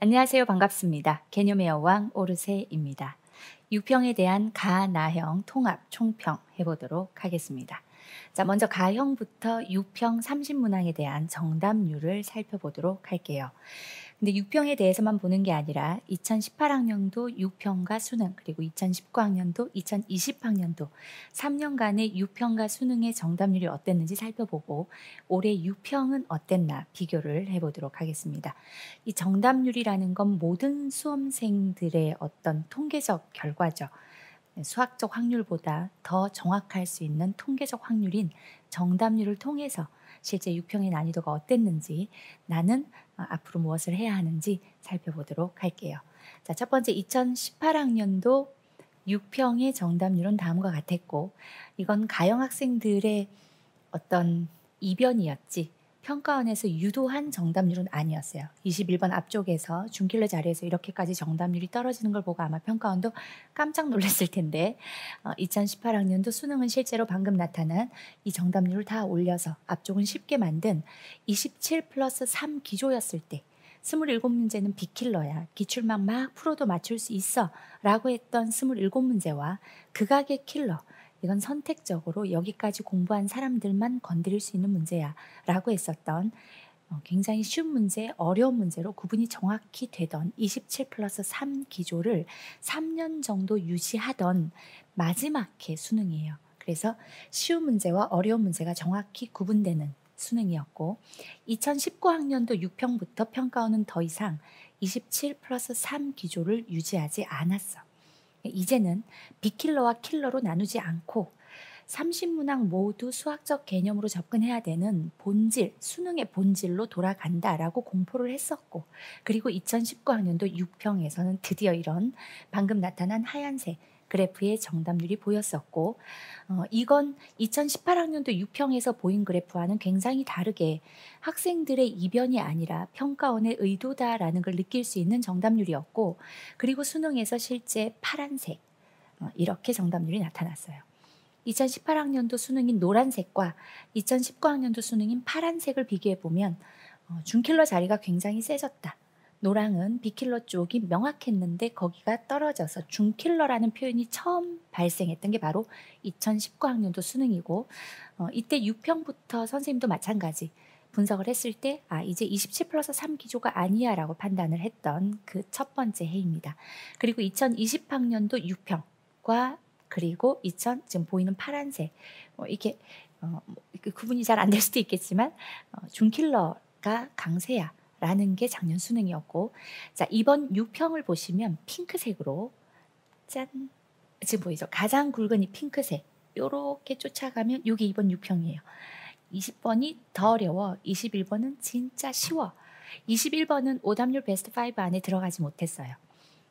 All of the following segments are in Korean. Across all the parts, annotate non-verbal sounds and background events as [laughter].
안녕하세요. 반갑습니다. 개념의 여왕 오르세입니다. 육평에 대한 가나형 통합 총평 해보도록 하겠습니다. 자, 먼저 가형부터 육평 30문항에 대한 정답률을 살펴보도록 할게요. 근데 6평에 대해서만 보는 게 아니라 2018학년도 6평과 수능 그리고 2019학년도 2020학년도 3년간의 6평과 수능의 정답률이 어땠는지 살펴보고 올해 6평은 어땠나 비교를 해보도록 하겠습니다. 이 정답률이라는 건 모든 수험생들의 어떤 통계적 결과죠. 네, 수학적 확률보다 더 정확할 수 있는 통계적 확률인 정답률을 통해서 실제 6평의 난이도가 어땠는지 나는 어, 앞으로 무엇을 해야 하는지 살펴보도록 할게요. 자, 첫 번째 2018학년도 6평의 정답률은 다음과 같았고 이건 가영 학생들의 어떤 이변이었지 평가원에서 유도한 정답률은 아니었어요. 21번 앞쪽에서 중킬러 자리에서 이렇게까지 정답률이 떨어지는 걸 보고 아마 평가원도 깜짝 놀랐을 텐데 어, 2018학년도 수능은 실제로 방금 나타난 이 정답률을 다 올려서 앞쪽은 쉽게 만든 27 플러스 3 기조였을 때 27문제는 비킬러야. 기출만 막 풀어도 맞출 수 있어. 라고 했던 27문제와 극악의 킬러. 이건 선택적으로 여기까지 공부한 사람들만 건드릴 수 있는 문제야 라고 했었던 어, 굉장히 쉬운 문제, 어려운 문제로 구분이 정확히 되던 27 플러스 3 기조를 3년 정도 유지하던 마지막 해 수능이에요. 그래서 쉬운 문제와 어려운 문제가 정확히 구분되는 수능이었고 2019학년도 6평부터 평가원은 더 이상 27 플러스 3 기조를 유지하지 않았어. 이제는 비킬러와 킬러로 나누지 않고 30문항 모두 수학적 개념으로 접근해야 되는 본질, 수능의 본질로 돌아간다라고 공포를 했었고, 그리고 2019학년도 6평에서는 드디어 이런 방금 나타난 하얀색, 그래프의 정답률이 보였었고 어, 이건 2018학년도 6평에서 보인 그래프와는 굉장히 다르게 학생들의 이변이 아니라 평가원의 의도다라는 걸 느낄 수 있는 정답률이었고 그리고 수능에서 실제 파란색 어, 이렇게 정답률이 나타났어요. 2018학년도 수능인 노란색과 2019학년도 수능인 파란색을 비교해 보면 어, 준킬러 자리가 굉장히 세졌다. 노랑은 비킬러 쪽이 명확했는데 거기가 떨어져서 중킬러라는 표현이 처음 발생했던 게 바로 2019학년도 수능이고 어, 이때 6평부터 선생님도 마찬가지 분석을 했을 때 아, 이제 27 플러스 3기조가 아니야 라고 판단을 했던 그 첫 번째 해입니다. 그리고 2020학년도 6평과 그리고 2000 지금 보이는 파란색 뭐 이게 렇 어, 뭐, 그 구분이 잘 안 될 수도 있겠지만 어, 중킬러가 강세야 라는 게 작년 수능이었고 자 이번 6평을 보시면 핑크색으로 짠 지금 보이죠? 가장 굵은 이 핑크색 요렇게 쫓아가면 요게 이번 6평이에요. 20번이 더 어려워. 21번은 진짜 쉬워. 21번은 오답률 베스트 5 안에 들어가지 못했어요.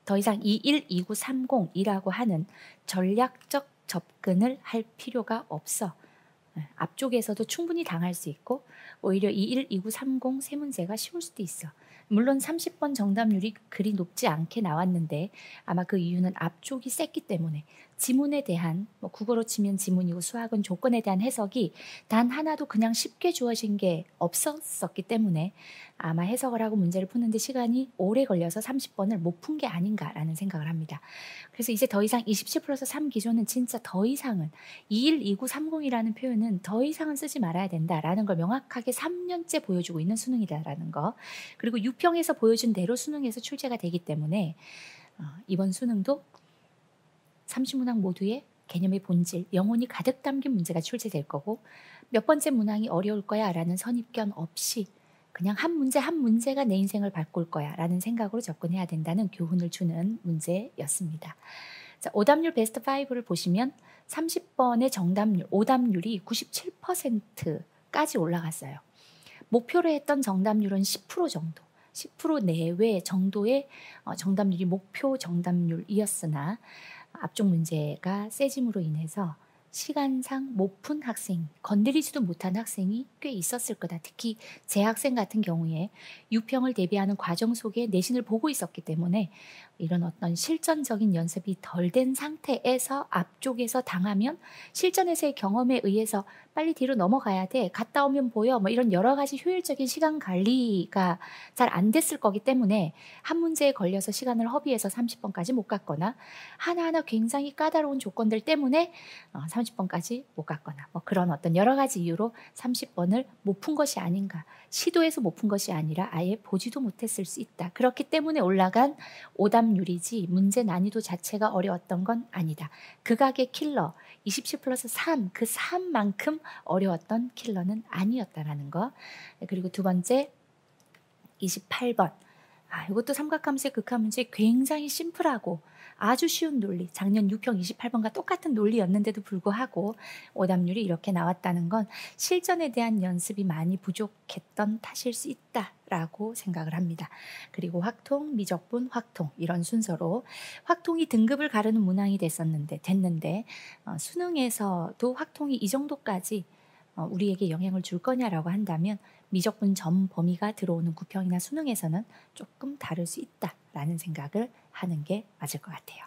더 이상 이1 2 9 3 0이라고 하는 전략적 접근을 할 필요가 없어. 네, 앞쪽에서도 충분히 당할 수 있고 오히려 21, 29, 30 세 문제가 쉬울 수도 있어. 물론 30번 정답률이 그리 높지 않게 나왔는데 아마 그 이유는 앞쪽이 셌기 때문에 지문에 대한 뭐 국어로 치면 지문이고 수학은 조건에 대한 해석이 단 하나도 그냥 쉽게 주어진 게 없었었기 때문에 아마 해석을 하고 문제를 푸는데 시간이 오래 걸려서 30번을 못 푼 게 아닌가라는 생각을 합니다. 그래서 이제 더 이상 27 플러스 3 기조는 진짜 더 이상은 21, 29, 30이라는 표현은 더 이상은 쓰지 말아야 된다라는 걸 명확하게 3년째 보여주고 있는 수능이다라는 거. 그리고 6평에서 보여준 대로 수능에서 출제가 되기 때문에 어, 이번 수능도 삼시문항 모두의 개념의 본질, 영혼이 가득 담긴 문제가 출제될 거고 몇 번째 문항이 어려울 거야 라는 선입견 없이 그냥 한 문제 한 문제가 내 인생을 바꿀 거야 라는 생각으로 접근해야 된다는 교훈을 주는 문제였습니다. 자, 오답률 베스트 5를 보시면 30번의 정답률, 오답률이 97%까지 올라갔어요. 목표로 했던 정답률은 10% 정도. 10% 내외 정도의 어, 정답률이 목표 정답률이었으나 앞쪽 문제가 세짐으로 인해서 시간상 못 푼 학생, 건드리지도 못한 학생이 꽤 있었을 거다. 특히 재학생 같은 경우에 유평을 대비하는 과정 속에 내신을 보고 있었기 때문에 이런 어떤 실전적인 연습이 덜 된 상태에서 앞쪽에서 당하면 실전에서의 경험에 의해서 빨리 뒤로 넘어가야 돼. 갔다 오면 보여. 뭐 이런 여러 가지 효율적인 시간 관리가 잘 안 됐을 거기 때문에 한 문제에 걸려서 시간을 허비해서 30번까지 못 갔거나 하나하나 굉장히 까다로운 조건들 때문에 30번까지 어, 못 갔거나 뭐 그런 어떤 여러 가지 이유로 30번을 못 푼 것이 아닌가. 시도해서 못 푼 것이 아니라 아예 보지도 못했을 수 있다. 그렇기 때문에 올라간 오답률이지 문제 난이도 자체가 어려웠던 건 아니다. 극악의 킬러 27 플러스 3, 그 3만큼 어려웠던 킬러는 아니었다라는 거. 그리고 두 번째 28번. 아, 이것도 삼각함수의 극함문제 굉장히 심플하고 아주 쉬운 논리. 작년 6형 28번과 똑같은 논리였는데도 불구하고 오답률이 이렇게 나왔다는 건 실전에 대한 연습이 많이 부족했던 탓일 수 있다. 라고 생각을 합니다. 그리고 확통, 미적분, 확통 이런 순서로 확통이 등급을 가르는 문항이 됐었는데 됐는데 어, 수능에서도 확통이 이 정도까지 어, 우리에게 영향을 줄 거냐라고 한다면 미적분 점 범위가 들어오는 구평이나 수능에서는 조금 다를 수 있다라는 생각을 하는 게 맞을 것 같아요.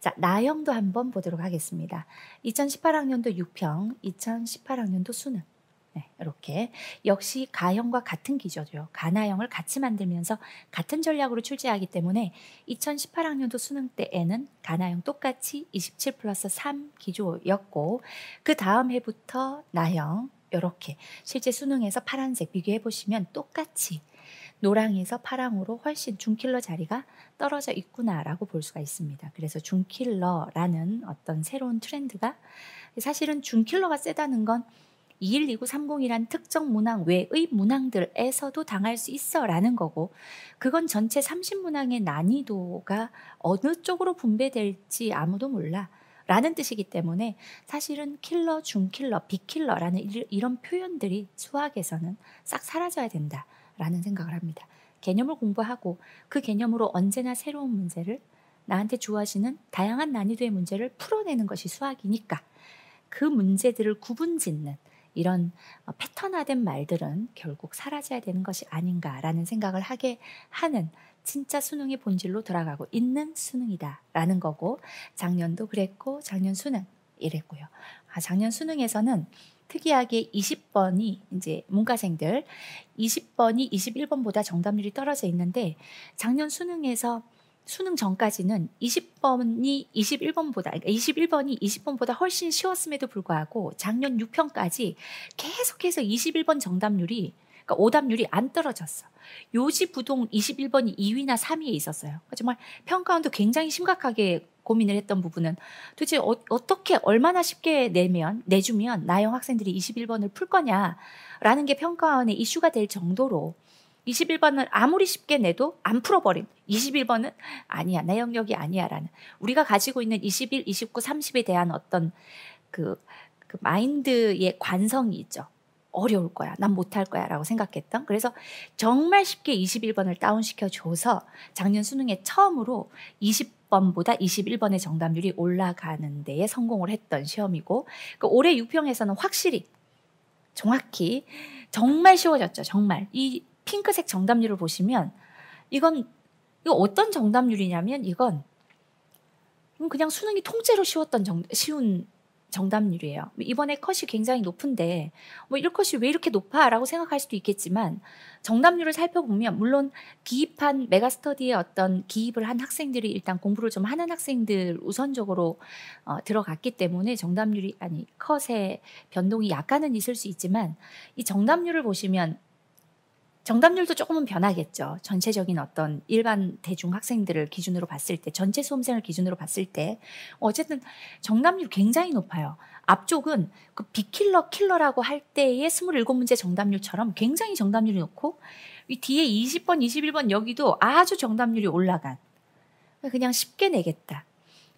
자, 나형도 한번 보도록 하겠습니다. 2018학년도 6평, 2018학년도 수능. 네, 이렇게 역시 가형과 같은 기조죠. 가나형을 같이 만들면서 같은 전략으로 출제하기 때문에 2018학년도 수능 때에는 가나형 똑같이 27 플러스 3 기조였고 그 다음 해부터 나형 이렇게 실제 수능에서 파란색 비교해 보시면 똑같이 노랑에서 파랑으로 훨씬 중킬러 자리가 떨어져 있구나라고 볼 수가 있습니다. 그래서 중킬러라는 어떤 새로운 트렌드가 사실은 중킬러가 세다는 건 2129, 30이란 특정 문항 외의 문항들에서도 당할 수 있어라는 거고 그건 전체 30문항의 난이도가 어느 쪽으로 분배될지 아무도 몰라. 라는 뜻이기 때문에 사실은 킬러, 중킬러, 비킬러라는 이런 표현들이 수학에서는 싹 사라져야 된다라는 생각을 합니다. 개념을 공부하고 그 개념으로 언제나 새로운 문제를 나한테 주어지는 다양한 난이도의 문제를 풀어내는 것이 수학이니까 그 문제들을 구분 짓는 이런 어, 패턴화된 말들은 결국 사라져야 되는 것이 아닌가라는 생각을 하게 하는 진짜 수능의 본질로 돌아가고 있는 수능이다라는 거고 작년도 그랬고 작년 수능 이랬고요. 아, 작년 수능에서는 특이하게 20번이 이제 문과생들 20번이 21번보다 정답률이 떨어져 있는데 작년 수능에서 수능 전까지는 20번이 21번보다, 그러니까 21번이 20번보다 훨씬 쉬웠음에도 불구하고 작년 6편까지 계속해서 21번 정답률이, 그러니까 오답률이 안 떨어졌어. 요지부동 21번이 2위나 3위에 있었어요. 그러니까 정말 평가원도 굉장히 심각하게 고민을 했던 부분은 도대체 어, 떻게 얼마나 쉽게 내면 내주면 나영 학생들이 21번을 풀 거냐라는 게 평가원의 이슈가 될 정도로 21번은 아무리 쉽게 내도 안 풀어버림. 21번은 아니야, 내 영역이 아니야 라는 우리가 가지고 있는 21, 29, 30에 대한 어떤 그, 그 마인드의 관성이 있죠. 어려울 거야. 난 못할 거야. 라고 생각했던. 그래서 정말 쉽게 21번을 다운시켜줘서 작년 수능에 처음으로 20번보다 21번의 정답률이 올라가는 데에 성공을 했던 시험이고, 그 올해 6평에서는 확실히 정확히 정말 쉬워졌죠. 정말. 이 핑크색 정답률을 보시면 이건 이거 어떤 정답률이냐면 이건 그냥 수능이 통째로 쉬웠던 정, 쉬운 정답률이에요. 이번에 컷이 굉장히 높은데 뭐 1컷이 왜 이렇게 높아라고 생각할 수도 있겠지만 정답률을 살펴보면 물론 기입한 메가스터디의 어떤 기입을 한 학생들이 일단 공부를 좀 하는 학생들 우선적으로 어, 들어갔기 때문에 정답률이 아니 컷의 변동이 약간은 있을 수 있지만 이 정답률을 보시면 정답률도 조금은 변하겠죠. 전체적인 어떤 일반 대중 학생들을 기준으로 봤을 때, 전체 수험생을 기준으로 봤을 때, 어쨌든 정답률 굉장히 높아요. 앞쪽은 그 비킬러 킬러라고 할 때의 27문제 정답률처럼 굉장히 정답률이 높고, 이 뒤에 20번, 21번 여기도 아주 정답률이 올라간. 그냥 쉽게 내겠다.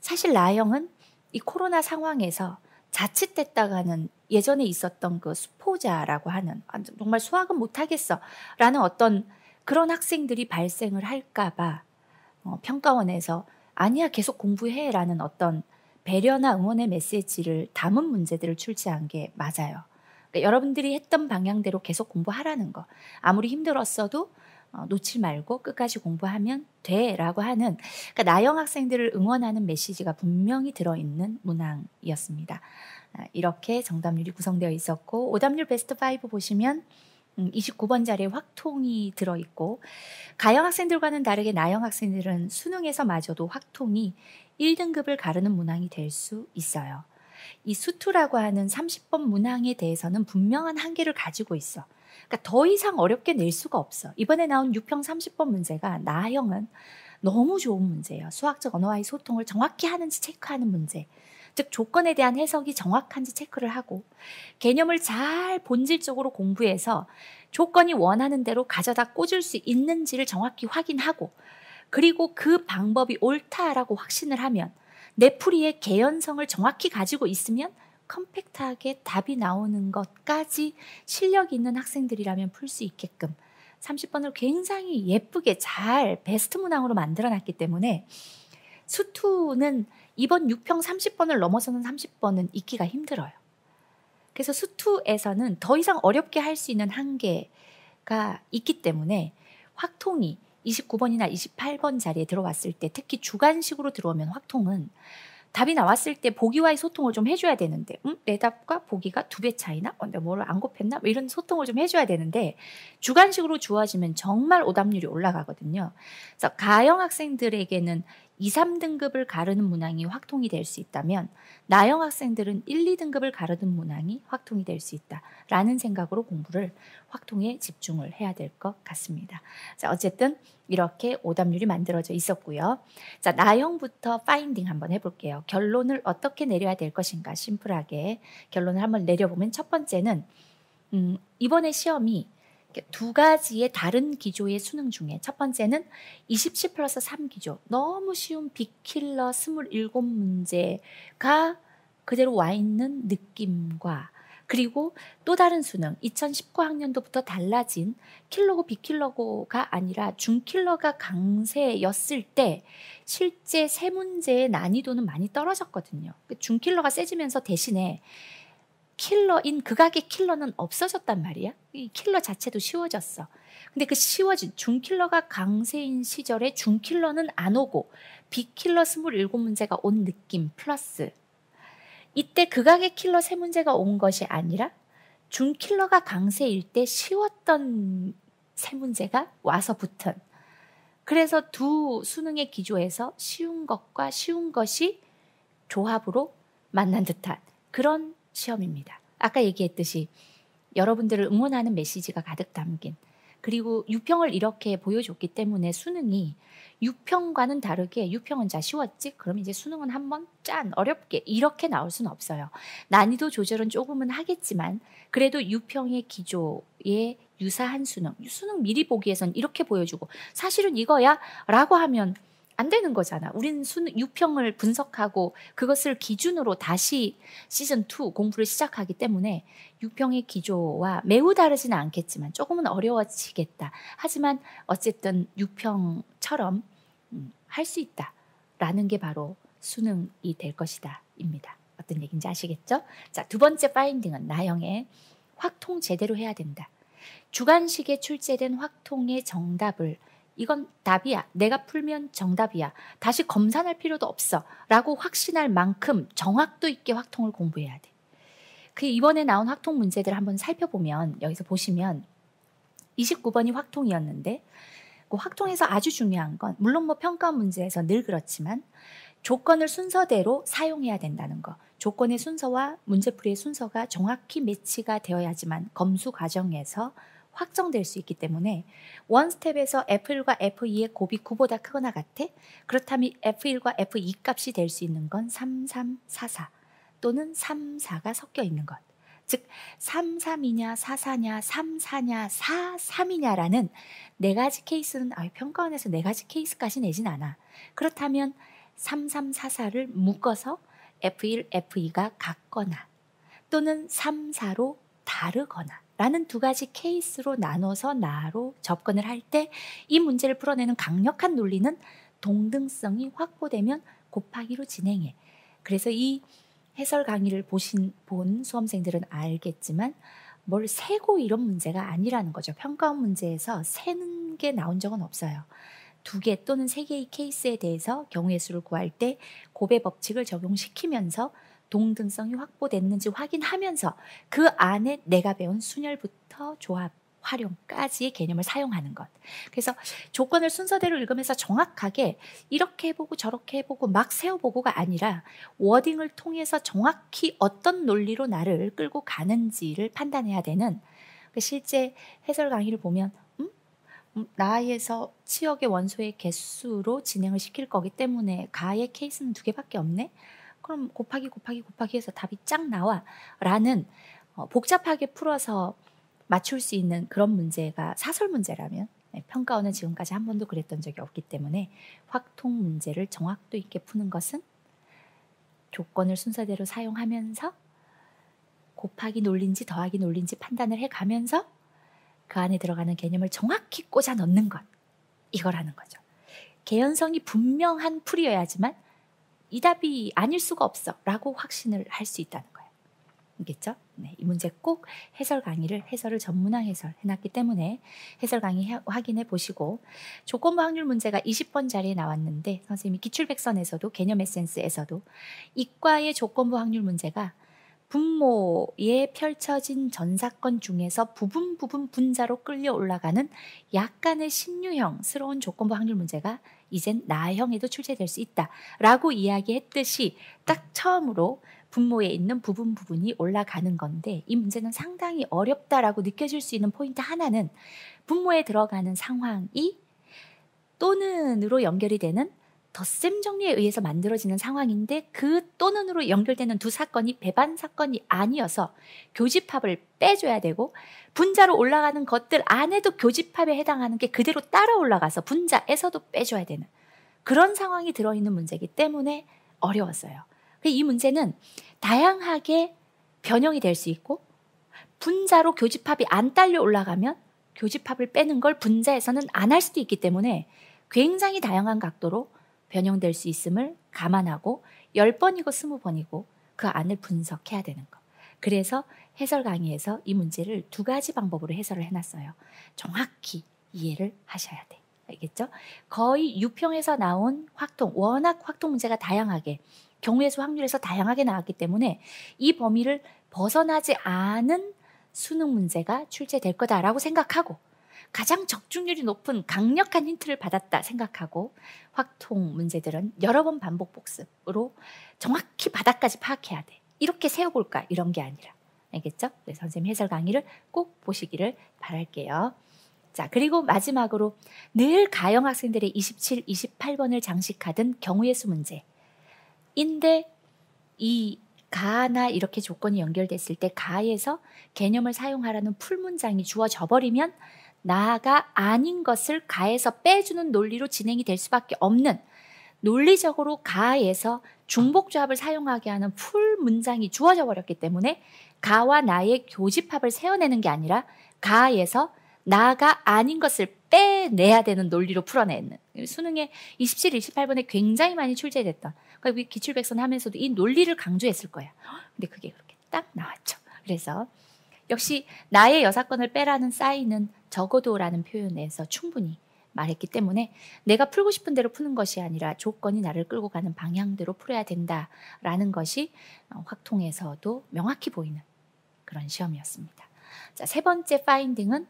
사실 라영은이 코로나 상황에서 자칫됐다가는 예전에 있었던 그 학포자라고 하는 아, 정말 수학은 못하겠어 라는 어떤 그런 학생들이 발생을 할까봐 어, 평가원에서 아니야 계속 공부해라는 어떤 배려나 응원의 메시지를 담은 문제들을 출제한 게 맞아요. 그러니까 여러분들이 했던 방향대로 계속 공부하라는 거. 아무리 힘들었어도 어, 놓지 말고 끝까지 공부하면 돼라고 하는 그러니까 나영 학생들을 응원하는 메시지가 분명히 들어있는 문항이었습니다. 아, 이렇게 정답률이 구성되어 있었고 오답률 베스트 5 보시면 29번 음, 자리에 확통이 들어있고 가영 학생들과는 다르게 나영 학생들은 수능에서 마저도 확통이 1등급을 가르는 문항이 될 수 있어요. 이 수투라고 하는 30번 문항에 대해서는 분명한 한계를 가지고 있어. 그러니까 더 이상 어렵게 낼 수가 없어. 이번에 나온 6평 30번 문제가 나형은 너무 좋은 문제예요. 수학적 언어와의 소통을 정확히 하는지 체크하는 문제. 즉 조건에 대한 해석이 정확한지 체크를 하고 개념을 잘 본질적으로 공부해서 조건이 원하는 대로 가져다 꽂을 수 있는지를 정확히 확인하고 그리고 그 방법이 옳다라고 확신을 하면 내 풀이의 개연성을 정확히 가지고 있으면 컴팩트하게 답이 나오는 것까지 실력 있는 학생들이라면 풀 수 있게끔 30번을 굉장히 예쁘게 잘 베스트 문항으로 만들어 놨기 때문에 수투는 이번 6평 30번을 넘어서는 30번은 있기가 힘들어요. 그래서 수투에서는 더 이상 어렵게 할 수 있는 한계가 있기 때문에 확통이 29번이나 28번 자리에 들어왔을 때 특히 주관식으로 들어오면 확통은 답이 나왔을 때 보기와의 소통을 좀 해줘야 되는데 음? 내 답과 보기가 두 배 차이나? 어, 내가 뭘안 곱했나? 뭐 이런 소통을 좀 해줘야 되는데 주관식으로 주어지면 정말 오답률이 올라가거든요. 그래서 가형 학생들에게는 2, 3등급을 가르는 문항이 확통이 될 수 있다면 나영 학생들은 1, 2등급을 가르는 문항이 확통이 될 수 있다라는 생각으로 공부를 확통에 집중을 해야 될 것 같습니다. 자, 어쨌든 이렇게 오답률이 만들어져 있었고요. 자, 나영부터 파인딩 한번 해볼게요. 결론을 어떻게 내려야 될 것인가 심플하게 결론을 한번 내려보면 첫 번째는 음, 이번에 시험이 두 가지의 다른 기조의 수능 중에 첫 번째는 27 플러스 3 기조 너무 쉬운 빅킬러 27문제가 그대로 와 있는 느낌과 그리고 또 다른 수능 2019학년도부터 달라진 킬러고 빅킬러고가 아니라 중킬러가 강세였을 때 실제 세 문제의 난이도는 많이 떨어졌거든요. 그러니까 중킬러가 세지면서 대신에 킬러인 극악의 킬러는 없어졌단 말이야. 이 킬러 자체도 쉬워졌어. 근데 그 쉬워진 중킬러가 강세인 시절에 중킬러는 안 오고 비킬러 27문제가 온 느낌 플러스 이때 극악의 킬러 세 문제가 온 것이 아니라 중킬러가 강세일 때 쉬웠던 세 문제가 와서 붙은 그래서 두 수능의 기조에서 쉬운 것과 쉬운 것이 조합으로 만난 듯한 그런 시험입니다. 아까 얘기했듯이 여러분들을 응원하는 메시지가 가득 담긴 그리고 유평을 이렇게 보여줬기 때문에 수능이 유평과는 다르게 유평은 자 쉬웠지? 그럼 이제 수능은 한번 짠 어렵게 이렇게 나올 수는 없어요. 난이도 조절은 조금은 하겠지만 그래도 유평의 기조에 유사한 수능, 수능 미리 보기에선 이렇게 보여주고 사실은 이거야라고 하면 안 되는 거잖아. 우린는순 유평을 분석하고 그것을 기준으로 다시 시즌 2 공부를 시작하기 때문에 유평의 기조와 매우 다르지는 않겠지만 조금은 어려워지겠다. 하지만 어쨌든 유평처럼 음, 할수 있다라는 게 바로 수능이 될 것이다입니다. 어떤 얘기인지 아시겠죠? 자, 두 번째 파인딩은 나영의 확통 제대로 해야 된다. 주간식에 출제된 확통의 정답을 이건 답이야. 내가 풀면 정답이야. 다시 검산할 필요도 없어. 라고 확신할 만큼 정확도 있게 확통을 공부해야 돼. 그 이번에 나온 확통 문제들을 한번 살펴보면 여기서 보시면 29번이 확통이었는데 그 확통에서 아주 중요한 건 물론 뭐 평가 문제에서 늘 그렇지만 조건을 순서대로 사용해야 된다는 거. 조건의 순서와 문제풀이의 순서가 정확히 매치가 되어야지만 검수 과정에서 확정될 수 있기 때문에 원스텝에서 F1과 F2의 곱이 9보다 크거나 같아 그렇다면 F1과 F2 값이 될 수 있는 건 3, 3, 4, 4 또는 3, 4가 섞여 있는 것. 즉 3, 3이냐, 4, 4냐, 3, 4냐, 4, 3이냐라는 네 가지 케이스는 아 평가원에서 네 가지 케이스까지 내진 않아. 그렇다면 3, 3, 4, 4를 묶어서 F1, F2가 같거나 또는 3, 4로 다르거나 라는 두 가지 케이스로 나눠서 나로 접근을 할 때 이 문제를 풀어내는 강력한 논리는 동등성이 확보되면 곱하기로 진행해. 그래서 이 해설 강의를 보신 본 수험생들은 알겠지만 뭘 세고 이런 문제가 아니라는 거죠. 평가원 문제에서 세는 게 나온 적은 없어요. 두 개 또는 세 개의 케이스에 대해서 경우의 수를 구할 때 곱의 법칙을 적용시키면서 동등성이 확보됐는지 확인하면서 그 안에 내가 배운 순열부터 조합, 활용까지의 개념을 사용하는 것. 그래서 조건을 순서대로 읽으면서 정확하게 이렇게 해보고 저렇게 해보고 막 세워보고가 아니라 워딩을 통해서 정확히 어떤 논리로 나를 끌고 가는지를 판단해야 되는 그 실제 해설 강의를 보면 음? 음? 나에서 치역의 원소의 개수로 진행을 시킬 거기 때문에 가의 케이스는 두 개밖에 없네. 그럼 곱하기 곱하기 곱하기 해서 답이 쫙 나와 라는 어, 복잡하게 풀어서 맞출 수 있는 그런 문제가 사설 문제라면 네, 평가원은 지금까지 한 번도 그랬던 적이 없기 때문에 확통 문제를 정확도 있게 푸는 것은 조건을 순서대로 사용하면서 곱하기 놀린지 더하기 놀린지 판단을 해가면서 그 안에 들어가는 개념을 정확히 꽂아 넣는 것 이거라는 거죠. 개연성이 분명한 풀이어야지만 이 답이 아닐 수가 없어 라고 확신을 할 수 있다는 거예요. 알겠죠? 네, 이 문제 꼭 해설 강의를 해설을 전문화 해설 해놨기 때문에 해설 강의 해, 확인해 보시고 조건부 확률 문제가 20번 자리에 나왔는데 선생님이 기출백선에서도 개념 에센스에서도 이과의 조건부 확률 문제가 분모에 펼쳐진 전사건 중에서 부분 부분 분자로 끌려 올라가는 약간의 신유형스러운 조건부 확률 문제가 이젠 나형에도 출제될 수 있다라고 이야기했듯이 딱 처음으로 분모에 있는 부분 부분이 올라가는 건데 이 문제는 상당히 어렵다라고 느껴질 수 있는 포인트 하나는 분모에 들어가는 상황이 또는으로 연결이 되는 덧셈 정리에 의해서 만들어지는 상황인데 그 또는으로 연결되는 두 사건이 배반 사건이 아니어서 교집합을 빼줘야 되고 분자로 올라가는 것들 안에도 교집합에 해당하는 게 그대로 따라 올라가서 분자에서도 빼줘야 되는 그런 상황이 들어있는 문제이기 때문에 어려웠어요. 이 문제는 다양하게 변형이 될 수 있고 분자로 교집합이 안 딸려 올라가면 교집합을 빼는 걸 분자에서는 안 할 수도 있기 때문에 굉장히 다양한 각도로 변형될 수 있음을 감안하고 10번이고 20번이고 그 안을 분석해야 되는 것. 그래서 해설 강의에서 이 문제를 두 가지 방법으로 해설을 해놨어요. 정확히 이해를 하셔야 돼. 알겠죠? 거의 유평에서 나온 확통, 워낙 확통 문제가 다양하게, 경우의 수 확률에서 다양하게 나왔기 때문에 이 범위를 벗어나지 않은 수능 문제가 출제될 거다라고 생각하고 가장 적중률이 높은 강력한 힌트를 받았다 생각하고 확통 문제들은 여러 번 반복 복습으로 정확히 바닥까지 파악해야 돼. 이렇게 세워볼까 이런 게 아니라 알겠죠? 네, 선생님 해설 강의를 꼭 보시기를 바랄게요. 자, 그리고 마지막으로 늘 가영 학생들의 27, 28번을 장식하던 경우의 수 문제. 인데 이 가나 이렇게 조건이 연결됐을 때 가에서 개념을 사용하라는 풀문장이 주어져 버리면 나가 아 아닌 것을 가에서 빼주는 논리로 진행이 될 수밖에 없는 논리적으로 가에서 중복조합을 사용하게 하는 풀 문장이 주어져 버렸기 때문에 가와 나의 교집합을 세워내는 게 아니라 가에서 나가 아닌 것을 빼내야 되는 논리로 풀어내는 수능에 27, 28번에 굉장히 많이 출제됐던 그러니까 기출백선 하면서도 이 논리를 강조했을 거야. 근데 그게 그렇게 딱 나왔죠. 그래서 역시 나의 여사건을 빼라는 사인은 적어도라는 표현에서 충분히 말했기 때문에 내가 풀고 싶은 대로 푸는 것이 아니라 조건이 나를 끌고 가는 방향대로 풀어야 된다라는 것이 어, 확통에서도 명확히 보이는 그런 시험이었습니다. 자, 세 번째 파인딩은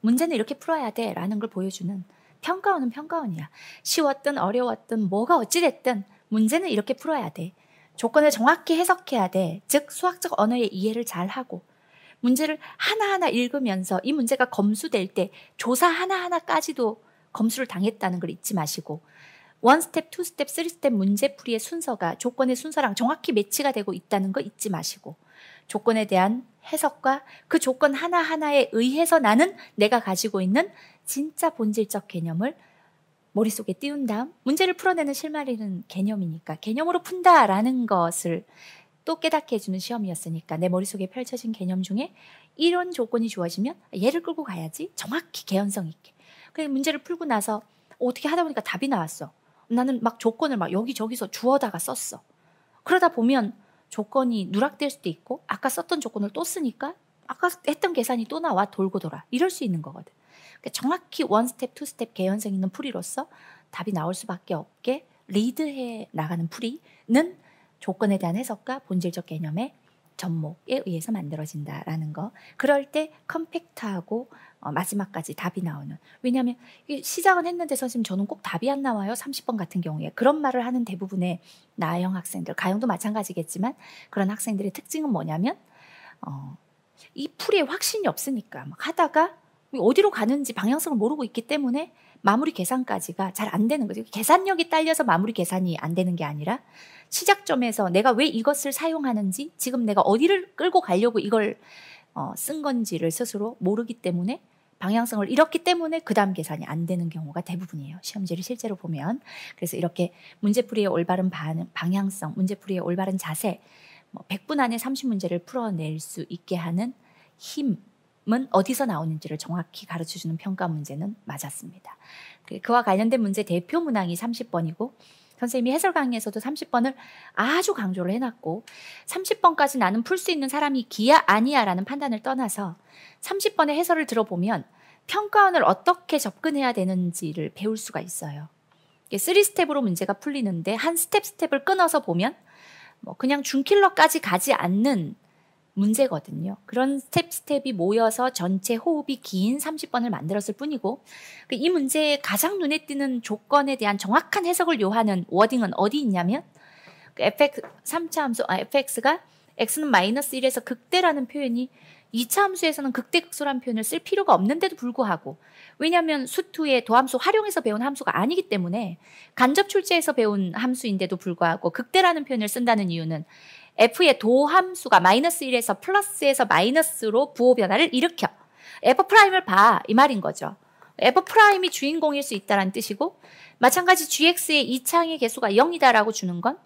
문제는 이렇게 풀어야 돼 라는 걸 보여주는 평가원은 평가원이야. 쉬웠든 어려웠든 뭐가 어찌됐든 문제는 이렇게 풀어야 돼. 조건을 정확히 해석해야 돼. 즉, 수학적 언어의 이해를 잘하고, 문제를 하나하나 읽으면서 이 문제가 검수될 때 조사 하나하나까지도 검수를 당했다는 걸 잊지 마시고, 원 스텝, 투 스텝, 쓰리 스텝 문제풀이의 순서가 조건의 순서랑 정확히 매치가 되고 있다는 거 잊지 마시고, 조건에 대한 해석과 그 조건 하나하나에 의해서 나는 내가 가지고 있는 진짜 본질적 개념을 머릿속에 띄운 다음 문제를 풀어내는 실마리는 개념이니까 개념으로 푼다라는 것을 또 깨닫게 해주는 시험이었으니까 내 머릿속에 펼쳐진 개념 중에 이런 조건이 주어지면 얘를 끌고 가야지 정확히 개연성 있게. 그래 문제를 풀고 나서 어떻게 하다 보니까 답이 나왔어. 나는 막 조건을 막 여기저기서 주워다가 썼어. 그러다 보면 조건이 누락될 수도 있고 아까 썼던 조건을 또 쓰니까 아까 했던 계산이 또 나와 돌고 돌아 이럴 수 있는 거거든. 그러니까 정확히 원 스텝, 투 스텝 개연성 있는 풀이로서 답이 나올 수밖에 없게 리드해 나가는 풀이는 조건에 대한 해석과 본질적 개념의 접목에 의해서 만들어진다라는 거. 그럴 때 컴팩트하고 어, 마지막까지 답이 나오는. 왜냐하면 시작은 했는데 선생님 저는 꼭 답이 안 나와요. 30번 같은 경우에 그런 말을 하는 대부분의 나형 학생들, 가형도 마찬가지겠지만 그런 학생들의 특징은 뭐냐면 어, 이 풀에 확신이 없으니까 막 하다가 어디로 가는지 방향성을 모르고 있기 때문에 마무리 계산까지가 잘 안 되는 거죠. 계산력이 딸려서 마무리 계산이 안 되는 게 아니라 시작점에서 내가 왜 이것을 사용하는지 지금 내가 어디를 끌고 가려고 이걸 어, 쓴 건지를 스스로 모르기 때문에 방향성을 잃었기 때문에 그 다음 계산이 안 되는 경우가 대부분이에요. 시험지를 실제로 보면. 그래서 이렇게 문제풀이의 올바른 반, 방향성, 문제풀이의 올바른 자세, 뭐 100분 안에 30문제를 풀어낼 수 있게 하는 힘, 은 어디서 나오는지를 정확히 가르쳐 주는 평가 문제는 맞았습니다. 그, 그와 관련된 문제 대표 문항이 30번이고 선생님이 해설 강의에서도 30번을 아주 강조를 해놨고 30번까지 나는 풀 수 있는 사람이 기야 아니야라는 판단을 떠나서 30번의 해설을 들어보면 평가원을 어떻게 접근해야 되는지를 배울 수가 있어요. 3스텝으로 문제가 풀리는데 한 스텝 스텝을 끊어서 보면 뭐 그냥 중킬러까지 가지 않는 문제거든요. 그런 스텝 스텝이 모여서 전체 호흡이 긴 30번을 만들었을 뿐이고 그 이 문제의 가장 눈에 띄는 조건에 대한 정확한 해석을 요하는 워딩은 어디 있냐면 그 fx 3차 함수 아 fx가 x는 마이너스 1에서 극대라는 표현이 2차 함수에서는 극대극소란 표현을 쓸 필요가 없는데도 불구하고 왜냐하면 수투의 도함수 활용해서 배운 함수가 아니기 때문에 간접 출제에서 배운 함수인데도 불구하고 극대라는 표현을 쓴다는 이유는 F의 도함수가 마이너스 1에서 플러스에서 마이너스로 부호 변화를 일으켜. F 프라임을 봐. 이 말인 거죠. F 프라임이 주인공일 수 있다라는 뜻이고 마찬가지 GX의 이창의 개수가 0이다라고 주는 건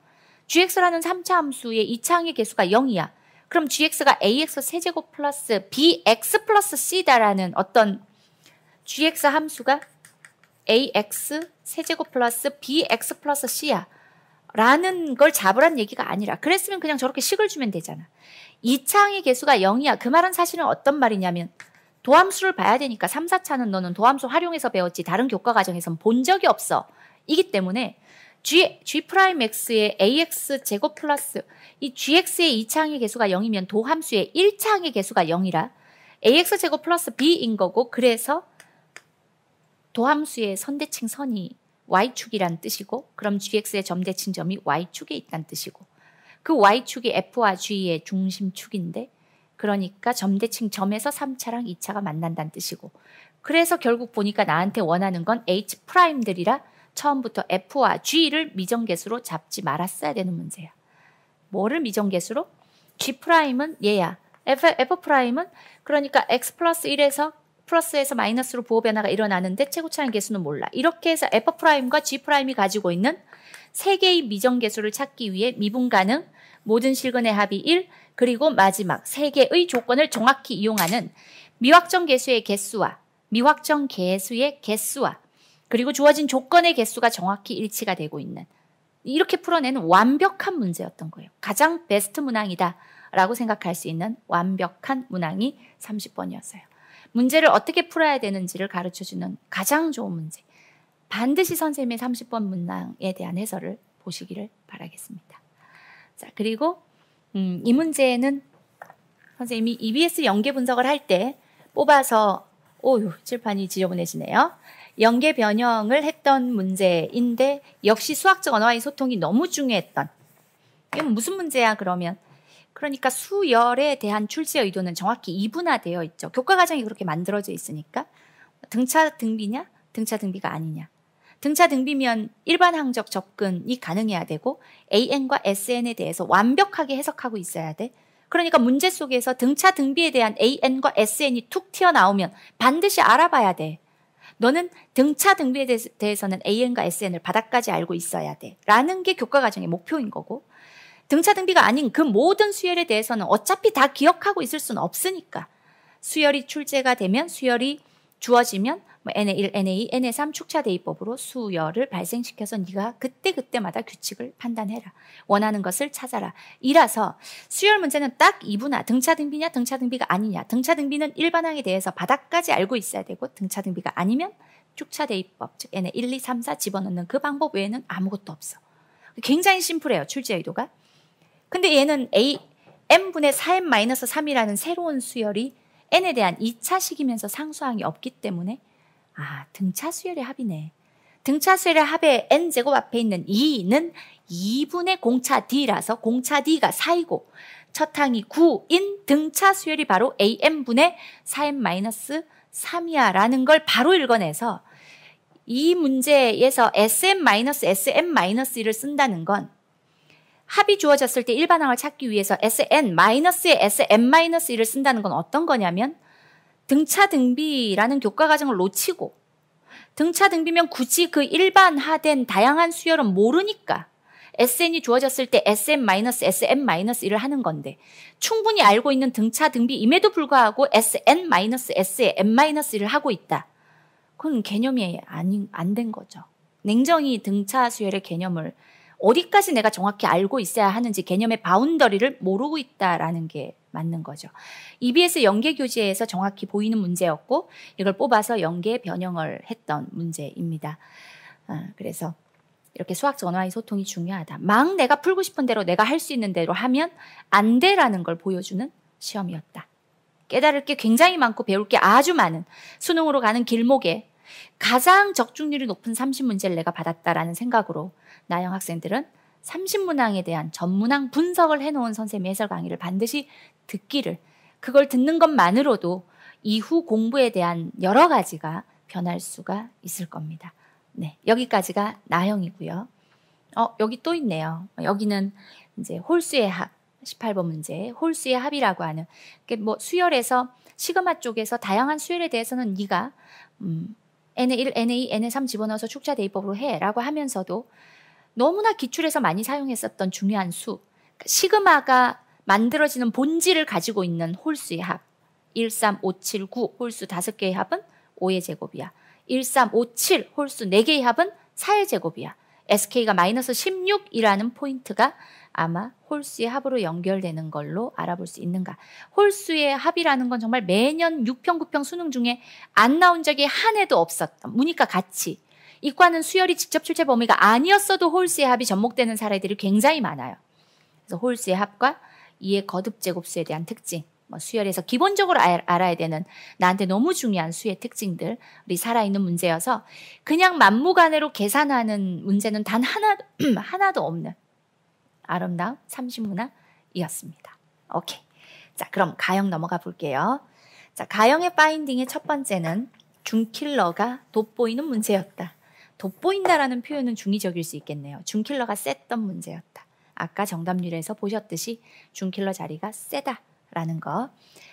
GX라는 3차 함수의 이창의 개수가 0이야. 그럼 GX가 AX 세제곱 플러스 BX 플러스 C다라는 어떤 GX 함수가 AX 세제곱 플러스 BX 플러스 C야. 라는 걸 잡으란 얘기가 아니라 그랬으면 그냥 저렇게 식을 주면 되잖아. 이창의 개수가 0이야. 그 말은 사실은 어떤 말이냐면 도함수를 봐야 되니까 3, 4차는 너는 도함수 활용해서 배웠지 다른 교과 과정에선 본 적이 없어. 이기 때문에 g g 프라임 x의 ax 제곱 플러스 이 gx의 이창의 개수가 0이면 도함수의 1창의 개수가 0이라 ax 제곱 플러스 b인 거고 그래서 도함수의 선대칭 선이 y축이란 뜻이고 그럼 gx의 점대칭 점이 y축에 있다는 뜻이고 그 y축이 f와 g의 중심축인데 그러니까 점대칭 점에서 3차랑 2차가 만난다는 뜻이고 그래서 결국 보니까 나한테 원하는 건 h'들이라 프라임 처음부터 f와 g를 미정계수로 잡지 말았어야 되는 문제야. 뭐를 미정계수로? g'은 프라임 얘야. f, 프라임은 그러니까 x 플러스 1에서 플러스에서 마이너스로 부호 변화가 일어나는데 최고 차항 개수는 몰라. 이렇게 해서 F 프라임과 G 프라임이 가지고 있는 세 개의 미정 개수를 찾기 위해 미분 가능 모든 실근의 합이 1 그리고 마지막 세 개의 조건을 정확히 이용하는 미확정 개수의 개수와 미확정 개수의 개수와 그리고 주어진 조건의 개수가 정확히 일치가 되고 있는 이렇게 풀어내는 완벽한 문제였던 거예요. 가장 베스트 문항이다라고 생각할 수 있는 완벽한 문항이 30번이었어요. 문제를 어떻게 풀어야 되는지를 가르쳐 주는 가장 좋은 문제. 반드시 선생님의 30번 문항에 대한 해설을 보시기를 바라겠습니다. 자, 그리고 음, 이 문제는 선생님이 EBS 연계 분석을 할 때 뽑아서 오유 칠판이 지저분해지네요. 연계 변형을 했던 문제인데 역시 수학적 언어와의 소통이 너무 중요했던 이건 무슨 문제야 그러면 그러니까 수열에 대한 출제 의도는 정확히 이분화되어 있죠. 교과 과정이 그렇게 만들어져 있으니까 등차 등비냐, 등차 등비가 아니냐. 등차 등비면 일반 항적 접근이 가능해야 되고 AN과 SN에 대해서 완벽하게 해석하고 있어야 돼. 그러니까 문제 속에서 등차 등비에 대한 AN과 SN이 툭 튀어나오면 반드시 알아봐야 돼. 너는 등차 등비에 대해서는 AN과 SN을 바닥까지 알고 있어야 돼. 라는 게 교과 과정의 목표인 거고 등차 등비가 아닌 그 모든 수열에 대해서는 어차피 다 기억하고 있을 수는 없으니까 수열이 출제가 되면 수열이 주어지면 뭐 NA1, NA2, NA3 축차 대입법으로 수열을 발생시켜서 네가 그때그때마다 규칙을 판단해라. 원하는 것을 찾아라. 이라서 수열 문제는 딱 2분화, 등차등비냐 등차등비가 아니냐. 등차등비는 일반항에 대해서 바닥까지 알고 있어야 되고 등차등비가 아니면 축차 대입법, 즉 NA1, 2, 3, 4 집어넣는 그 방법 외에는 아무것도 없어. 굉장히 심플해요. 출제 의도가. 근데 얘는 a n분의 4n 마이너스 3이라는 새로운 수열이 n에 대한 2차식이면서 상수항이 없기 때문에 아 등차수열의 합이네. 등차수열의 합의 n제곱 앞에 있는 2는 2분의 공차 d라서 공차 d가 4이고 첫 항이 9인 등차수열이 바로 am분의 4n 마이너스 3이야라는 걸 바로 읽어내서 이 문제에서 sn 마이너스 sn 마이너스 1을 쓴다는 건 합이 주어졌을 때 일반항을 찾기 위해서 SN-에 SN-1을 쓴다는 건 어떤 거냐면 등차 등비라는 교과 과정을 놓치고 등차 등비면 굳이 그 일반화된 다양한 수열은 모르니까 SN이 주어졌을 때 SN-SM-1을 하는 건데 충분히 알고 있는 등차 등비임에도 불구하고 SN-S에 M-1을 하고 있다. 그건 개념이 아닌 안된 거죠. 냉정히 등차 수열의 개념을 어디까지 내가 정확히 알고 있어야 하는지 개념의 바운더리를 모르고 있다라는 게 맞는 거죠. EBS 연계 교재에서 정확히 보이는 문제였고 이걸 뽑아서 연계 변형을 했던 문제입니다. 아, 그래서 이렇게 수학 전화의 소통이 중요하다. 막 내가 풀고 싶은 대로 내가 할 수 있는 대로 하면 안 돼라는 걸 보여주는 시험이었다. 깨달을 게 굉장히 많고 배울 게 아주 많은 수능으로 가는 길목에 가장 적중률이 높은 30문제를 내가 받았다라는 생각으로 나영 학생들은 30문항에 대한 전문항 분석을 해놓은 선생님의 해설 강의를 반드시 듣기를 그걸 듣는 것만으로도 이후 공부에 대한 여러 가지가 변할 수가 있을 겁니다. 네, 여기까지가 나형이고요. 어, 여기 또 있네요. 여기는 이제 홀수의 합, 18번 문제, 홀수의 합이라고 하는 뭐 수열에서 시그마 쪽에서 다양한 수열에 대해서는 네가 음, n 1 n 2 n 3 집어넣어서 축차 대입법으로 해라고 하면서도 너무나 기출에서 많이 사용했었던 중요한 수 그 시그마가 만들어지는 본질을 가지고 있는 홀수의 합 1, 3, 5, 7, 9 홀수 5개의 합은 5의 제곱이야 1, 3, 5, 7 홀수 4개의 합은 4의 제곱이야 SK가 마이너스 16이라는 포인트가 아마 홀수의 합으로 연결되는 걸로 알아볼 수 있는가. 홀수의 합이라는 건 정말 매년 6평, 9평 수능 중에 안 나온 적이 한 해도 없었던, 문이과 같이 이과는 수혈이 직접 출제 범위가 아니었어도 홀수의 합이 접목되는 사례들이 굉장히 많아요. 그래서 홀수의 합과 이의 거듭 제곱수에 대한 특징, 뭐 수혈에서 기본적으로 알, 아야 되는 나한테 너무 중요한 수의 특징들, 우리 살아있는 문제여서 그냥 만무가내로 계산하는 문제는 단 하나, [clears throat] 하나도 없는 아름다운 삼십문화이었습니다. 오케이. 자, 그럼 가형 넘어가 볼게요. 자, 가형의 파인딩의 첫 번째는 중킬러가 돋보이는 문제였다. 돋보인다라는 표현은 중의적일 수 있겠네요. 중킬러가 셌던 문제였다. 아까 정답률에서 보셨듯이 중킬러 자리가 세다라는 거.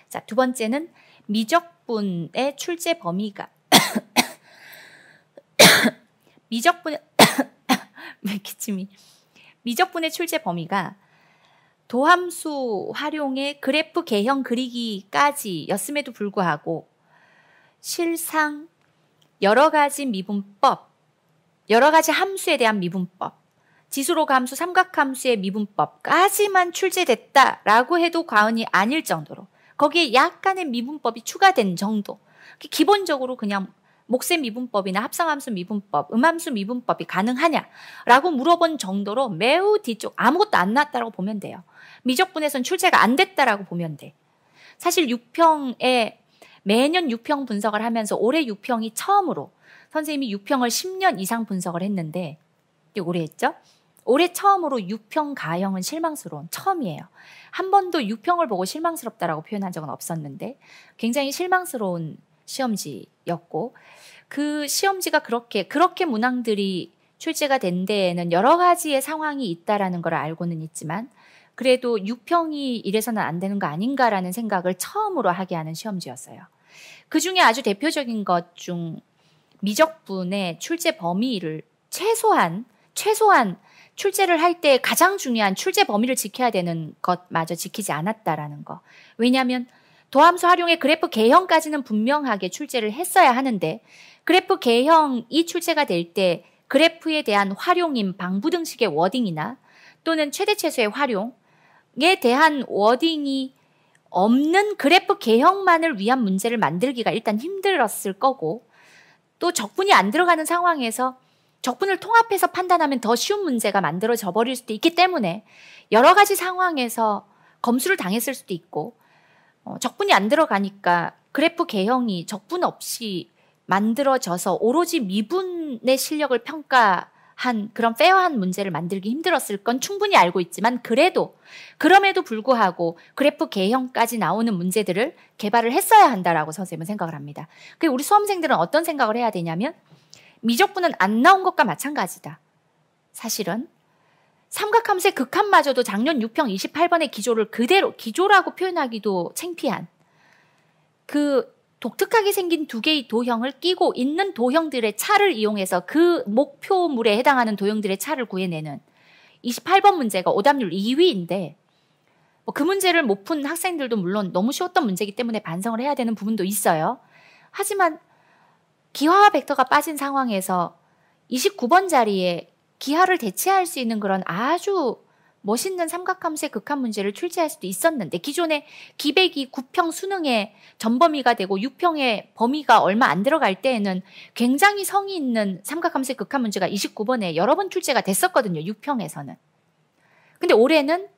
자, 두 번째는 미적분의 출제 범위가 [coughs] 미적분 기침이 [coughs] 미적분의 출제 범위가 도함수 활용의 그래프 개형 그리기까지였음에도 불구하고 실상 여러 가지 미분법 여러 가지 함수에 대한 미분법, 지수로 함수 삼각함수의 미분법까지만 출제됐다라고 해도 과언이 아닐 정도로 거기에 약간의 미분법이 추가된 정도. 기본적으로 그냥 목세 미분법이나 합성함수 미분법, 음함수 미분법이 가능하냐라고 물어본 정도로 매우 뒤쪽 아무것도 안나왔다고 보면 돼요. 미적분에선 출제가 안 됐다라고 보면 돼. 사실 6평에 매년 6평 분석을 하면서 올해 6평이 처음으로 선생님이 6평을 10년 이상 분석을 했는데 이게 오래 했죠? 올해 처음으로 6평 가형은 실망스러운 처음이에요. 한 번도 6평을 보고 실망스럽다라고 표현한 적은 없었는데 굉장히 실망스러운 시험지였고 그 시험지가 그렇게 그렇게 문항들이 출제가 된 데에는 여러 가지의 상황이 있다라는 걸 알고는 있지만 그래도 6평이 이래서는 안 되는 거 아닌가라는 생각을 처음으로 하게 하는 시험지였어요. 그 중에 아주 대표적인 것중 미적분의 출제 범위를 최소한 최소한 출제를 할 때 가장 중요한 출제 범위를 지켜야 되는 것마저 지키지 않았다라는 거. 왜냐하면 도함수 활용의 그래프 개형까지는 분명하게 출제를 했어야 하는데 그래프 개형이 출제가 될 때 그래프에 대한 활용인 방부 등식의 워딩이나 또는 최대 최소의 활용에 대한 워딩이 없는 그래프 개형만을 위한 문제를 만들기가 일단 힘들었을 거고 또 적분이 안 들어가는 상황에서 적분을 통합해서 판단하면 더 쉬운 문제가 만들어져 버릴 수도 있기 때문에 여러 가지 상황에서 검수를 당했을 수도 있고 어, 적분이 안 들어가니까 그래프 개형이 적분 없이 만들어져서 오로지 미분의 실력을 평가 한 그런 페어한 문제를 만들기 힘들었을 건 충분히 알고 있지만 그래도 그럼에도 불구하고 그래프 개형까지 나오는 문제들을 개발을 했어야 한다라고 선생님은 생각을 합니다. 그 우리 수험생들은 어떤 생각을 해야 되냐면 미적분은 안 나온 것과 마찬가지다. 사실은 삼각함수의 극한마저도 작년 6평 28번의 기조를 그대로 기조라고 표현하기도 창피한 그 독특하게 생긴 두 개의 도형을 끼고 있는 도형들의 차를 이용해서 그 목표물에 해당하는 도형들의 차를 구해내는 28번 문제가 오답률 2위인데 뭐그 문제를 못 푼 학생들도 물론 너무 쉬웠던 문제이기 때문에 반성을 해야 되는 부분도 있어요. 하지만 기하와 벡터가 빠진 상황에서 29번 자리에 기하를 대체할 수 있는 그런 아주 멋있는 삼각함수의 극한 문제를 출제할 수도 있었는데 기존에 기백이 9평 수능의 전범위가 되고 6평의 범위가 얼마 안 들어갈 때에는 굉장히 성의 있는 삼각함수의 극한 문제가 29번에 여러 번 출제가 됐었거든요. 6평에서는. 근데 올해는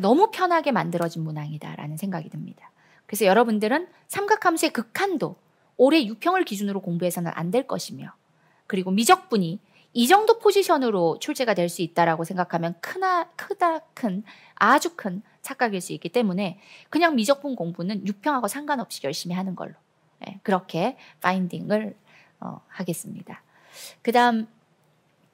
너무 편하게 만들어진 문항이다라는 생각이 듭니다. 그래서 여러분들은 삼각함수의 극한도 올해 6평을 기준으로 공부해서는 안 될 것이며 그리고 미적분이 이 정도 포지션으로 출제가 될 수 있다라고 생각하면 크나 크다 큰 아주 큰 착각일 수 있기 때문에 그냥 미적분 공부는 유평하고 상관없이 열심히 하는 걸로 네, 그렇게 파인딩을 어, 하겠습니다. 그다음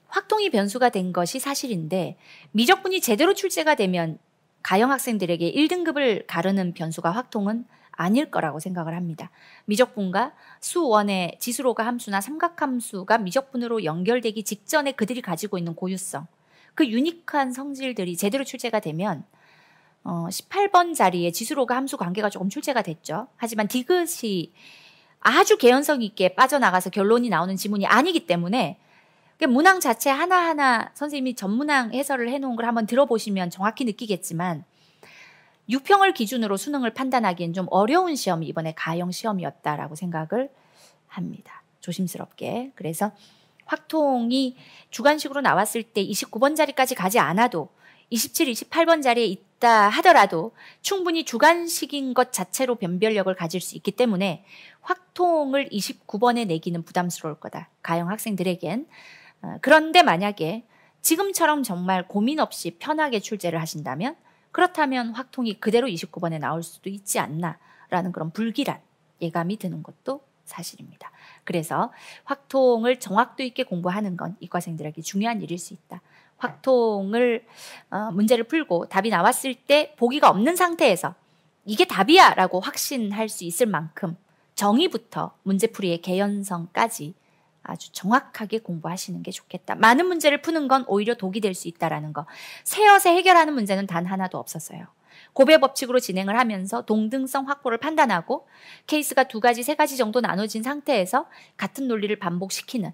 확통이 변수가 된 것이 사실인데 미적분이 제대로 출제가 되면 가영 학생들에게 1등급을 가르는 변수가 확통은 아닐 거라고 생각을 합니다. 미적분과 수원의 지수로가 함수나 삼각함수가 미적분으로 연결되기 직전에 그들이 가지고 있는 고유성, 그 유니크한 성질들이 제대로 출제가 되면 어, 18번 자리에 지수로가 함수 관계가 조금 출제가 됐죠. 하지만 디귿이 아주 개연성 있게 빠져나가서 결론이 나오는 지문이 아니기 때문에 문항 자체 하나하나 선생님이 전문항 해설을 해놓은 걸 한번 들어보시면 정확히 느끼겠지만 유평을 기준으로 수능을 판단하기엔 좀 어려운 시험이 이번에 가형 시험이었다라고 생각을 합니다. 조심스럽게. 그래서 확통이 주관식으로 나왔을 때 29번 자리까지 가지 않아도 27, 28번 자리에 있다 하더라도 충분히 주관식인 것 자체로 변별력을 가질 수 있기 때문에 확통을 29번에 내기는 부담스러울 거다. 가형 학생들에겐. 어, 그런데 만약에 지금처럼 정말 고민 없이 편하게 출제를 하신다면 그렇다면 확통이 그대로 29번에 나올 수도 있지 않나라는 그런 불길한 예감이 드는 것도 사실입니다. 그래서 확통을 정확도 있게 공부하는 건 이과생들에게 중요한 일일 수 있다. 확통을 어, 문제를 풀고 답이 나왔을 때 보기가 없는 상태에서 이게 답이야라고 확신할 수 있을 만큼 정의부터 문제풀이의 개연성까지 아주 정확하게 공부하시는 게 좋겠다. 많은 문제를 푸는 건 오히려 독이 될 수 있다라는 거. 새엇에 해결하는 문제는 단 하나도 없었어요. 고배 법칙으로 진행을 하면서 동등성 확보를 판단하고 케이스가 두 가지, 세 가지 정도 나눠진 상태에서 같은 논리를 반복시키는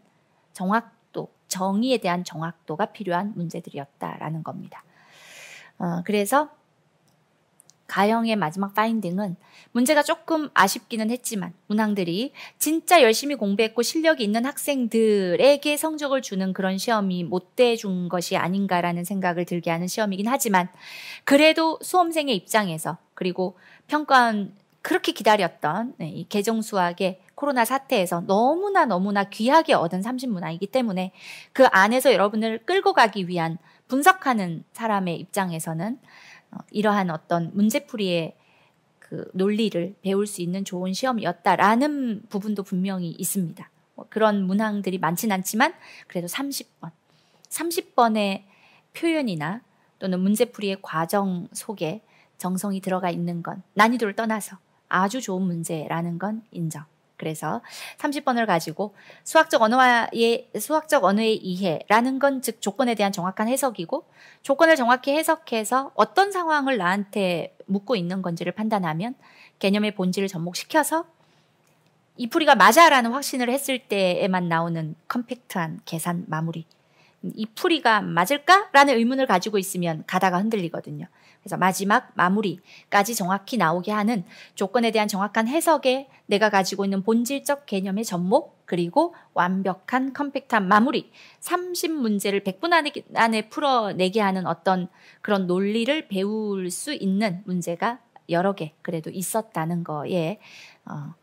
정확도, 정의에 대한 정확도가 필요한 문제들이었다라는 겁니다. 어, 그래서 가영의 마지막 파인딩은 문제가 조금 아쉽기는 했지만 문항들이 진짜 열심히 공부했고 실력이 있는 학생들에게 성적을 주는 그런 시험이 못 돼 준 것이 아닌가라는 생각을 들게 하는 시험이긴 하지만 그래도 수험생의 입장에서 그리고 평가원 그렇게 기다렸던 네, 이 개정 수학의 코로나 사태에서 너무나 너무나 귀하게 얻은 30문항이기 때문에 그 안에서 여러분을 끌고 가기 위한 분석하는 사람의 입장에서는 어, 이러한 어떤 문제풀이의 그 논리를 배울 수 있는 좋은 시험이었다라는 부분도 분명히 있습니다. 뭐 그런 문항들이 많진 않지만 그래도 30번, 30번의 표현이나 또는 문제풀이의 과정 속에 정성이 들어가 있는 건 난이도를 떠나서 아주 좋은 문제라는 건 인정. 그래서 30번을 가지고 수학적 언어의 수학적 언어의 이해라는 건 즉 조건에 대한 정확한 해석이고 조건을 정확히 해석해서 어떤 상황을 나한테 묻고 있는 건지를 판단하면 개념의 본질을 접목시켜서 이 풀이가 맞아라는 확신을 했을 때에만 나오는 컴팩트한 계산 마무리. 이 풀이가 맞을까라는 의문을 가지고 있으면 가다가 흔들리거든요. 그래서 마지막 마무리까지 정확히 나오게 하는 조건에 대한 정확한 해석에 내가 가지고 있는 본질적 개념의 접목 그리고 완벽한 컴팩트한 마무리 30문제를 100분 안에 풀어내게 하는 어떤 그런 논리를 배울 수 있는 문제가 여러 개 그래도 있었다는 거에 어,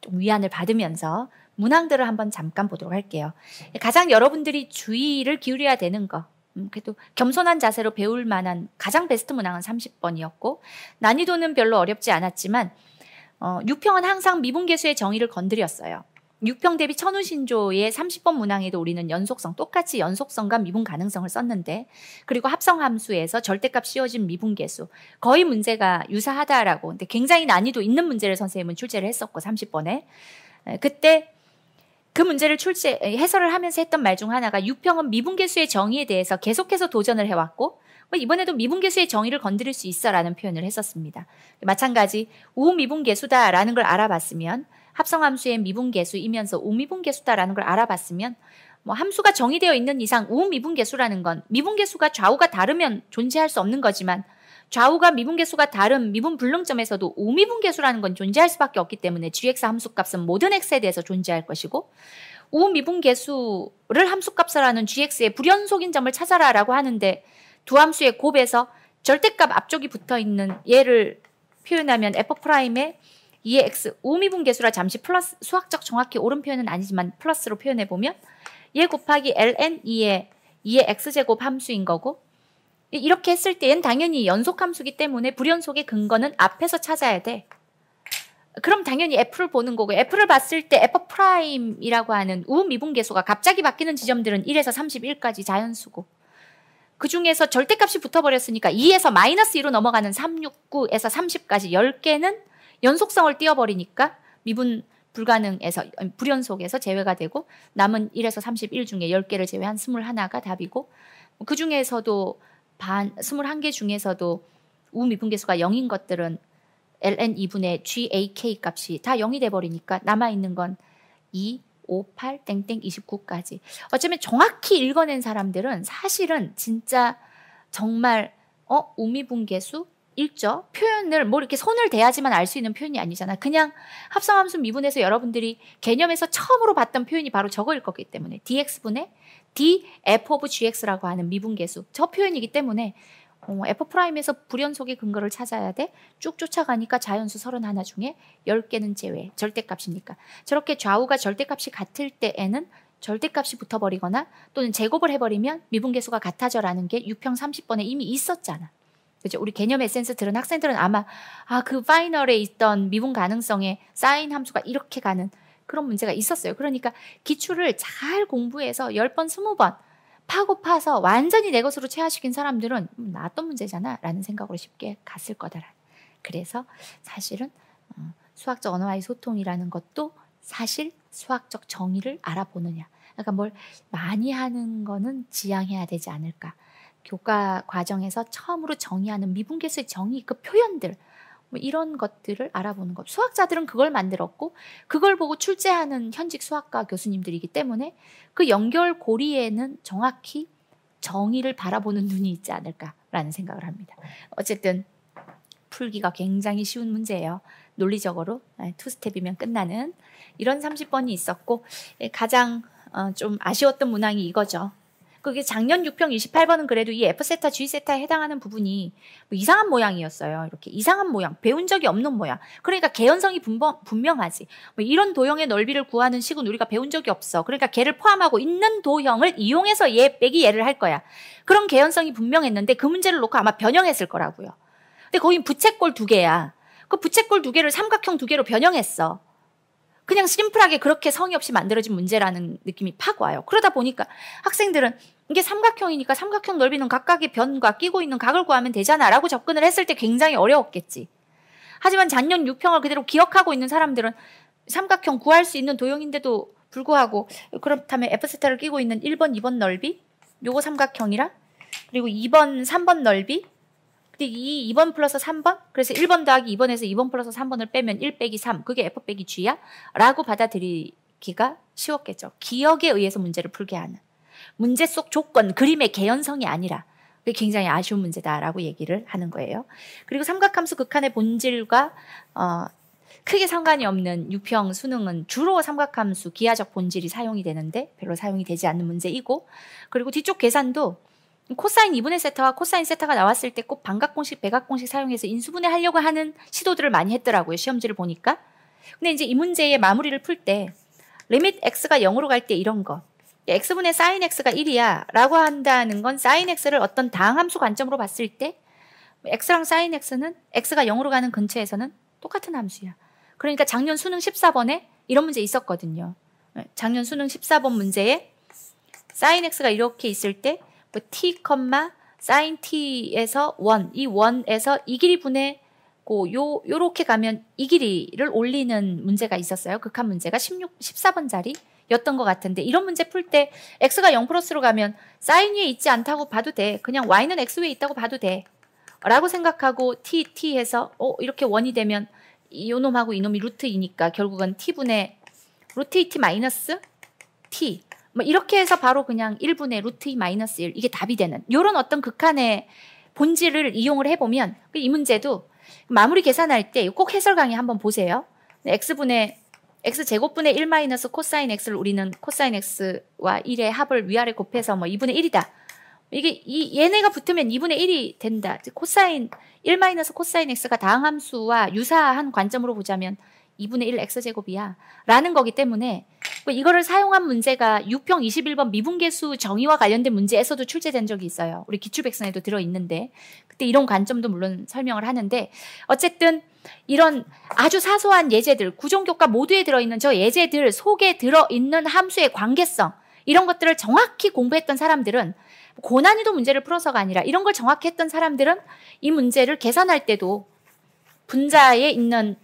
좀 위안을 받으면서 문항들을 한번 잠깐 보도록 할게요. 가장 여러분들이 주의를 기울여야 되는 거. 음, 그래도 겸손한 자세로 배울 만한 가장 베스트 문항은 30번이었고 난이도는 별로 어렵지 않았지만 어, 육평은 항상 미분계수의 정의를 건드렸어요. 6평 대비 천우신조의 30번 문항에도 우리는 연속성, 똑같이 연속성과 미분 가능성을 썼는데, 그리고 합성함수에서 절대값 씌워진 미분계수. 거의 문제가 유사하다라고. 근데 굉장히 난이도 있는 문제를 선생님은 출제를 했었고, 30번에. 그때 그 문제를 출제 해설을 하면서 했던 말 중 하나가 유평은 미분계수의 정의에 대해서 계속해서 도전을 해왔고 뭐 이번에도 미분계수의 정의를 건드릴 수 있어라는 표현을 했었습니다. 마찬가지 우미분계수다라는 걸 알아봤으면 합성함수의 미분계수이면서 우미분계수다라는 걸 알아봤으면 뭐 함수가 정의되어 있는 이상 우미분계수라는 건 미분계수가 좌우가 다르면 존재할 수 없는 거지만 좌우가 미분계수가 다른 미분 불능점에서도 우미분계수라는 건 존재할 수밖에 없기 때문에 gx 함수값은 모든 x에 대해서 존재할 것이고 우미분계수를 함수값으로하는 gx의 불연속인 점을 찾아라라고 하는데 두 함수의 곱에서 절대값 앞쪽이 붙어 있는 얘를 표현하면 f 프라임의 2의 e x 우미분계수라 잠시 플러스 수학적 정확히 옳은 표현은 아니지만 플러스로 표현해 보면 얘 예 곱하기 ln 2의 2의 e x제곱 함수인 거고 이렇게 했을 때엔 당연히 연속 함수기 때문에 불연속의 근거는 앞에서 찾아야 돼. 그럼 당연히 F를 보는 거고 F를 봤을 때 F 프라임이라고 하는 우미분계수가 갑자기 바뀌는 지점들은 1에서 31까지 자연수고 그 중에서 절대값이 붙어버렸으니까 2에서 마이너스 2로 넘어가는 3, 6, 9에서 30까지 10개는 연속성을 띄워버리니까 미분 불가능에서 불연속에서 제외가 되고 남은 1에서 31 중에 10개를 제외한 21가 답이고 그 중에서도 반 21개 중에서도 우미분계수가 0인 것들은 ln 2분의 gak 값이 다 0이 돼버리니까 남아있는 건 2, 5, 8, 땡땡 29까지. 어쩌면 정확히 읽어낸 사람들은 사실은 진짜 정말 어 우미분계수 읽죠. 표현을 뭐 이렇게 손을 대야지만 알 수 있는 표현이 아니잖아. 그냥 합성함수 미분에서 여러분들이 개념에서 처음으로 봤던 표현이 바로 저거일 거기 때문에 dx분의 d f of gx라고 하는 미분계수 저 표현이기 때문에 어, f 프라임에서 불연속의 근거를 찾아야 돼. 쭉 쫓아가니까 자연수 31 중에 10개는 제외. 절대값이니까. 저렇게 좌우가 절대값이 같을 때에는 절대값이 붙어버리거나 또는 제곱을 해버리면 미분계수가 같아져라는 게 6평 30번에 이미 있었잖아. 그죠? 우리 개념 에센스 들은 학생들은 아마 아 그 파이널에 있던 미분 가능성에 사인 함수가 이렇게 가는 그런 문제가 있었어요. 그러니까 기출을 잘 공부해서 10번, 20번 파고 파서 완전히 내 것으로 체화시킨 사람들은 음, 나왔던 문제잖아 라는 생각으로 쉽게 갔을 거다라. 그래서 사실은 어, 수학적 언어와의 소통이라는 것도 사실 수학적 정의를 알아보느냐. 그러니까 뭘 많이 하는 거는 지양해야 되지 않을까. 교과 과정에서 처음으로 정의하는 미분계수의 정의 그 표현들 뭐 이런 것들을 알아보는 것. 수학자들은 그걸 만들었고 그걸 보고 출제하는 현직 수학과 교수님들이기 때문에 그 연결 고리에는 정확히 정의를 바라보는 눈이 있지 않을까라는 생각을 합니다. 어쨌든 풀기가 굉장히 쉬운 문제예요. 논리적으로 투 예, 스텝이면 끝나는 이런 30번이 있었고 예, 가장 어, 좀 아쉬웠던 문항이 이거죠. 그게 작년 6평 28번은 그래도 이 F세타, G세타에 해당하는 부분이 뭐 이상한 모양이었어요. 이렇게 이상한 모양, 배운 적이 없는 모양. 그러니까 개연성이 분명, 분명하지. 뭐 이런 도형의 넓이를 구하는 식은 우리가 배운 적이 없어. 그러니까 개를 포함하고 있는 도형을 이용해서 얘 빼기 얘를 할 거야. 그런 개연성이 분명했는데 그 문제를 놓고 아마 변형했을 거라고요. 근데 거긴 부채꼴 두 개야. 그 부채꼴 두 개를 삼각형 두 개로 변형했어. 그냥 심플하게 그렇게 성의 없이 만들어진 문제라는 느낌이 팍 와요. 그러다 보니까 학생들은 이게 삼각형이니까 삼각형 넓이는 각각의 변과 끼고 있는 각을 구하면 되잖아라고 접근을 했을 때 굉장히 어려웠겠지. 하지만 작년 6평을 그대로 기억하고 있는 사람들은 삼각형 구할 수 있는 도형인데도 불구하고 그렇다면 에프세타를 끼고 있는 1번, 2번 넓이 요거 삼각형이랑 그리고 2번, 3번 넓이 납이 2번 플러스 3번? 그래서 1번 더하기 2번에서 2번 플러스 3번을 빼면 1 빼기 3. 그게 F 빼기 G야? 라고 받아들이기가 쉬웠겠죠. 기억에 의해서 문제를 풀게 하는. 문제 속 조건, 그림의 개연성이 아니라 그게 굉장히 아쉬운 문제다라고 얘기를 하는 거예요. 그리고 삼각함수 극한의 본질과 어, 크게 상관이 없는 유평 수능은 주로 삼각함수 기하적 본질이 사용이 되는데 별로 사용이 되지 않는 문제이고 그리고 뒤쪽 계산도 코사인 2분의 세타와 코사인 세타가 나왔을 때 꼭 반각공식, 백각공식 사용해서 인수분해하려고 하는 시도들을 많이 했더라고요. 시험지를 보니까. 근데 이제 이 문제의 마무리를 풀 때 리밋 x가 0으로 갈 때 이런 거. 그러니까 x분의 sin x가 1이야 라고 한다는 건 sin x를 어떤 다항함수 관점으로 봤을 때 x랑 sin x는 x가 0으로 가는 근처에서는 똑같은 함수야. 그러니까 작년 수능 14번에 이런 문제 있었거든요. 네, 작년 수능 14번 문제에 sin x가 이렇게 있을 때뭐 t, 사인 t에서 1, 이 1에서 이 길이 분의고 요 요렇게 가면 이 길이를 올리는 문제가 있었어요. 극한 문제가 16 14번 자리 였던 것 같은데 이런 문제 풀 때 x가 0 플러스로 가면 사인 위에 있지 않다고 봐도 돼. 그냥 y는 x 위에 있다고 봐도 돼. 라고 생각하고 t, t 해서 어, 이렇게 원이 되면 이놈하고 이놈이 루트이니까 결국은 t분의 루트 2t 마이너스 t 뭐 이렇게 해서 바로 그냥 1분의 루트 2 마이너스 1 이게 답이 되는 이런 어떤 극한의 본질을 이용을 해보면 이 문제도 마무리 계산할 때 꼭 해설 강의 한번 보세요. x분의 x 제곱분의 1 마이너스 코사인 x를 우리는 코사인 x와 1의 합을 위아래 곱해서 뭐 2분의 1이다. 이게 이 얘네가 붙으면 2분의 1이 된다. 코사인 1 마이너스 코사인 x가 다항함수와 유사한 관점으로 보자면 2분의 1 x 제곱이야. 라는 거기 때문에 뭐 이거를 사용한 문제가 6평 21번 미분계수 정의와 관련된 문제에서도 출제된 적이 있어요. 우리 기출백선에도 들어있는데 그때 이런 관점도 물론 설명을 하는데 어쨌든 이런 아주 사소한 예제들 구종교과 모두에 들어있는 저 예제들 속에 들어있는 함수의 관계성 이런 것들을 정확히 공부했던 사람들은 고난이도 문제를 풀어서가 아니라 이런 걸 정확히 했던 사람들은 이 문제를 계산할 때도 분자에 있는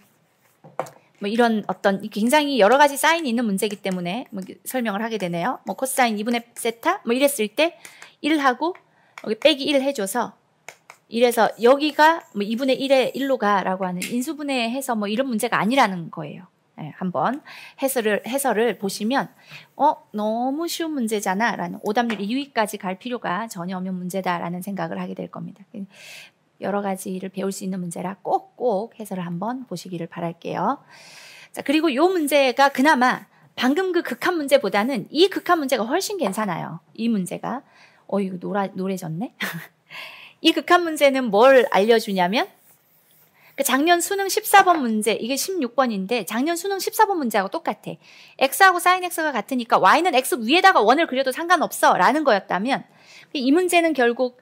뭐 이런 어떤 굉장히 여러 가지 사인이 있는 문제이기 때문에 뭐 설명을 하게 되네요. 뭐 코사인 2분의 세타 뭐 이랬을 때 1하고 여기 뭐 빼기 1 해줘서 이래서 여기가 뭐 2분의 1에 1로 가라고 하는 인수분해 해서 뭐 이런 문제가 아니라는 거예요. 네, 한번 해설을 해설을 보시면 어 너무 쉬운 문제잖아라는 오답률 2위까지 갈 필요가 전혀 없는 문제다라는 생각을 하게 될 겁니다. 여러 가지를 배울 수 있는 문제라 꼭꼭 해설을 한번 보시기를 바랄게요. 자, 그리고 이 문제가 그나마 방금 그 극한 문제보다는 이 극한 문제가 훨씬 괜찮아요. 이 문제가. 어, 이거 노라, 노래졌네? [laughs] 이 극한 문제는 뭘 알려주냐면, 그 작년 수능 14번 문제, 이게 16번인데, 작년 수능 14번 문제하고 똑같아. X하고 사인 X가 같으니까 Y는 X 위에다가 원을 그려도 상관없어. 라는 거였다면, 이 문제는 결국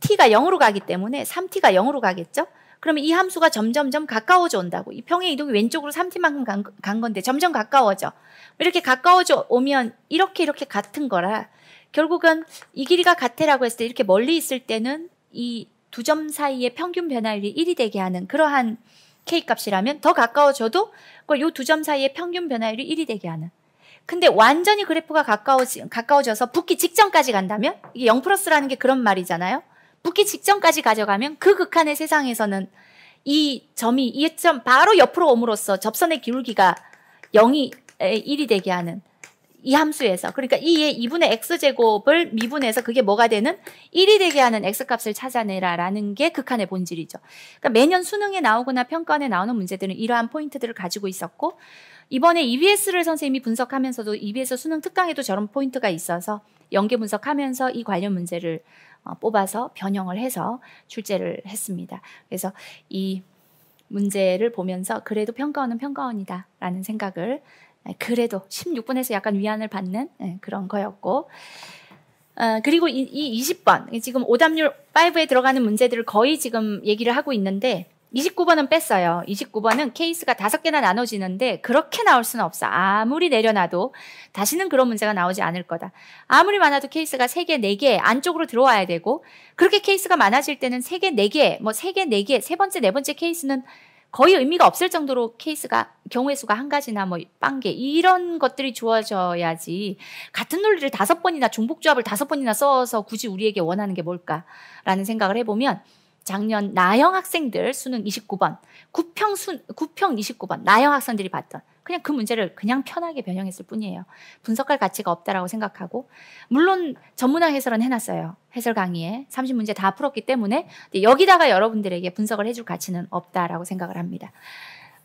t가 0으로 가기 때문에 3t가 0으로 가겠죠? 그러면 이 함수가 점점점 가까워져 온다고. 이 평행 이동이 왼쪽으로 3t만큼 간, 간 건데 점점 가까워져. 이렇게 가까워져 오면 이렇게 이렇게 같은 거라 결국은 이 길이가 같애라고 했을 때 이렇게 멀리 있을 때는 이 두 점 사이의 평균 변화율이 1이 되게 하는 그러한 K값이라면 더 가까워져도 이 두 점 사이의 평균 변화율이 1이 되게 하는 근데 완전히 그래프가 가까워지, 가까워져서 붙기 직전까지 간다면 이게 0 플러스라는 게 그런 말이잖아요. 붙기 직전까지 가져가면 그 극한의 세상에서는 이 점이 이 점 바로 옆으로 옴으로써 접선의 기울기가 0이 1이 되게 하는 이 함수에서 그러니까 이의 2분의 x제곱을 미분해서 그게 뭐가 되는 1이 되게 하는 x값을 찾아내라라는 게 극한의 본질이죠. 그러니까 매년 수능에 나오거나 평가원에 나오는 문제들은 이러한 포인트들을 가지고 있었고 이번에 EBS를 선생님이 분석하면서도 EBS 수능 특강에도 저런 포인트가 있어서 연계 분석하면서 이 관련 문제를 어, 뽑아서 변형을 해서 출제를 했습니다. 그래서 이 문제를 보면서 그래도 평가원은 평가원이다 라는 생각을 네, 그래도 16분에서 약간 위안을 받는 네, 그런 거였고 어, 그리고 이 20번 지금 오답률 5에 들어가는 문제들을 거의 지금 얘기를 하고 있는데 29번은 뺐어요. 29번은 케이스가 다섯 개나 나눠지는데 그렇게 나올 수는 없어. 아무리 내려놔도 다시는 그런 문제가 나오지 않을 거다. 아무리 많아도 케이스가 세개네개 네 안쪽으로 들어와야 되고 그렇게 케이스가 많아질 때는 세개네개뭐 세개네개세 네 뭐 네 번째, 네 번째 케이스는 거의 의미가 없을 정도로 케이스가 경우의 수가 한 가지나 뭐 빵개 이런 것들이 주어져야지 같은 논리를 다섯 번이나 중복 조합을 다섯 번이나 써서 굳이 우리에게 원하는 게 뭘까라는 생각을 해보면 작년 나영 학생들 수능 29번, 구평 수 구평 29번 나영 학생들이 봤던 그냥 그 문제를 그냥 편하게 변형했을 뿐이에요. 분석할 가치가 없다라고 생각하고 물론 전문학 해설은 해놨어요. 해설 강의에 30문제 다 풀었기 때문에 여기다가 여러분들에게 분석을 해줄 가치는 없다라고 생각을 합니다.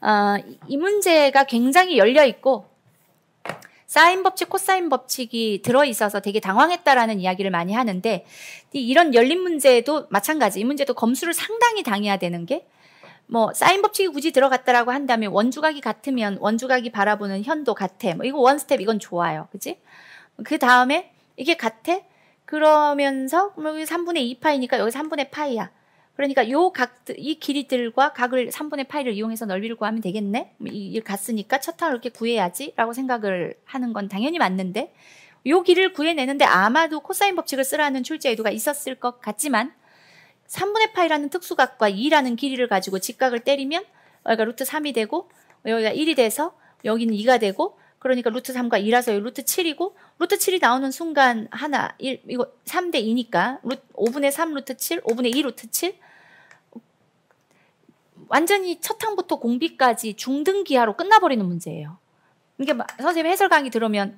어, 이 문제가 굉장히 열려 있고 사인 법칙, 코사인 법칙이 들어있어서 되게 당황했다라는 이야기를 많이 하는데 이런 열린 문제도 마찬가지. 이 문제도 검수를 상당히 당해야 되는 게 뭐 사인 법칙이 굳이 들어갔다라고 한다면 원주각이 같으면 원주각이 바라보는 현도 같아. 뭐 이거 원 스텝 이건 좋아요. 그지? 그 다음에 이게 같아? 그러면서 여기 3분의 2파이니까 여기 3분의 파이야. 그러니까 요 각, 이 길이들과 각을 3분의 파이를 이용해서 넓이를 구하면 되겠네? 이길 갔으니까 첫 항을 이렇게 구해야지? 라고 생각을 하는 건 당연히 맞는데, 요 길을 구해내는데 아마도 코사인 법칙을 쓰라는 출제 의도가 있었을 것 같지만, 3분의 파이라는 특수각과 2라는 길이를 가지고 직각을 때리면, 여기가 루트 3이 되고, 여기가 1이 돼서, 여기는 2가 되고, 그러니까 루트 3과 2라서 루트 7이고, 루트 7이 나오는 순간 하나, 1, 이거 3대 2니까, 루, 5분의 3 루트 7, 5분의 2 루트 7, 완전히 첫 항부터 공비까지 중등기하로 끝나버리는 문제예요. 이게 선생님 해설 강의 들으면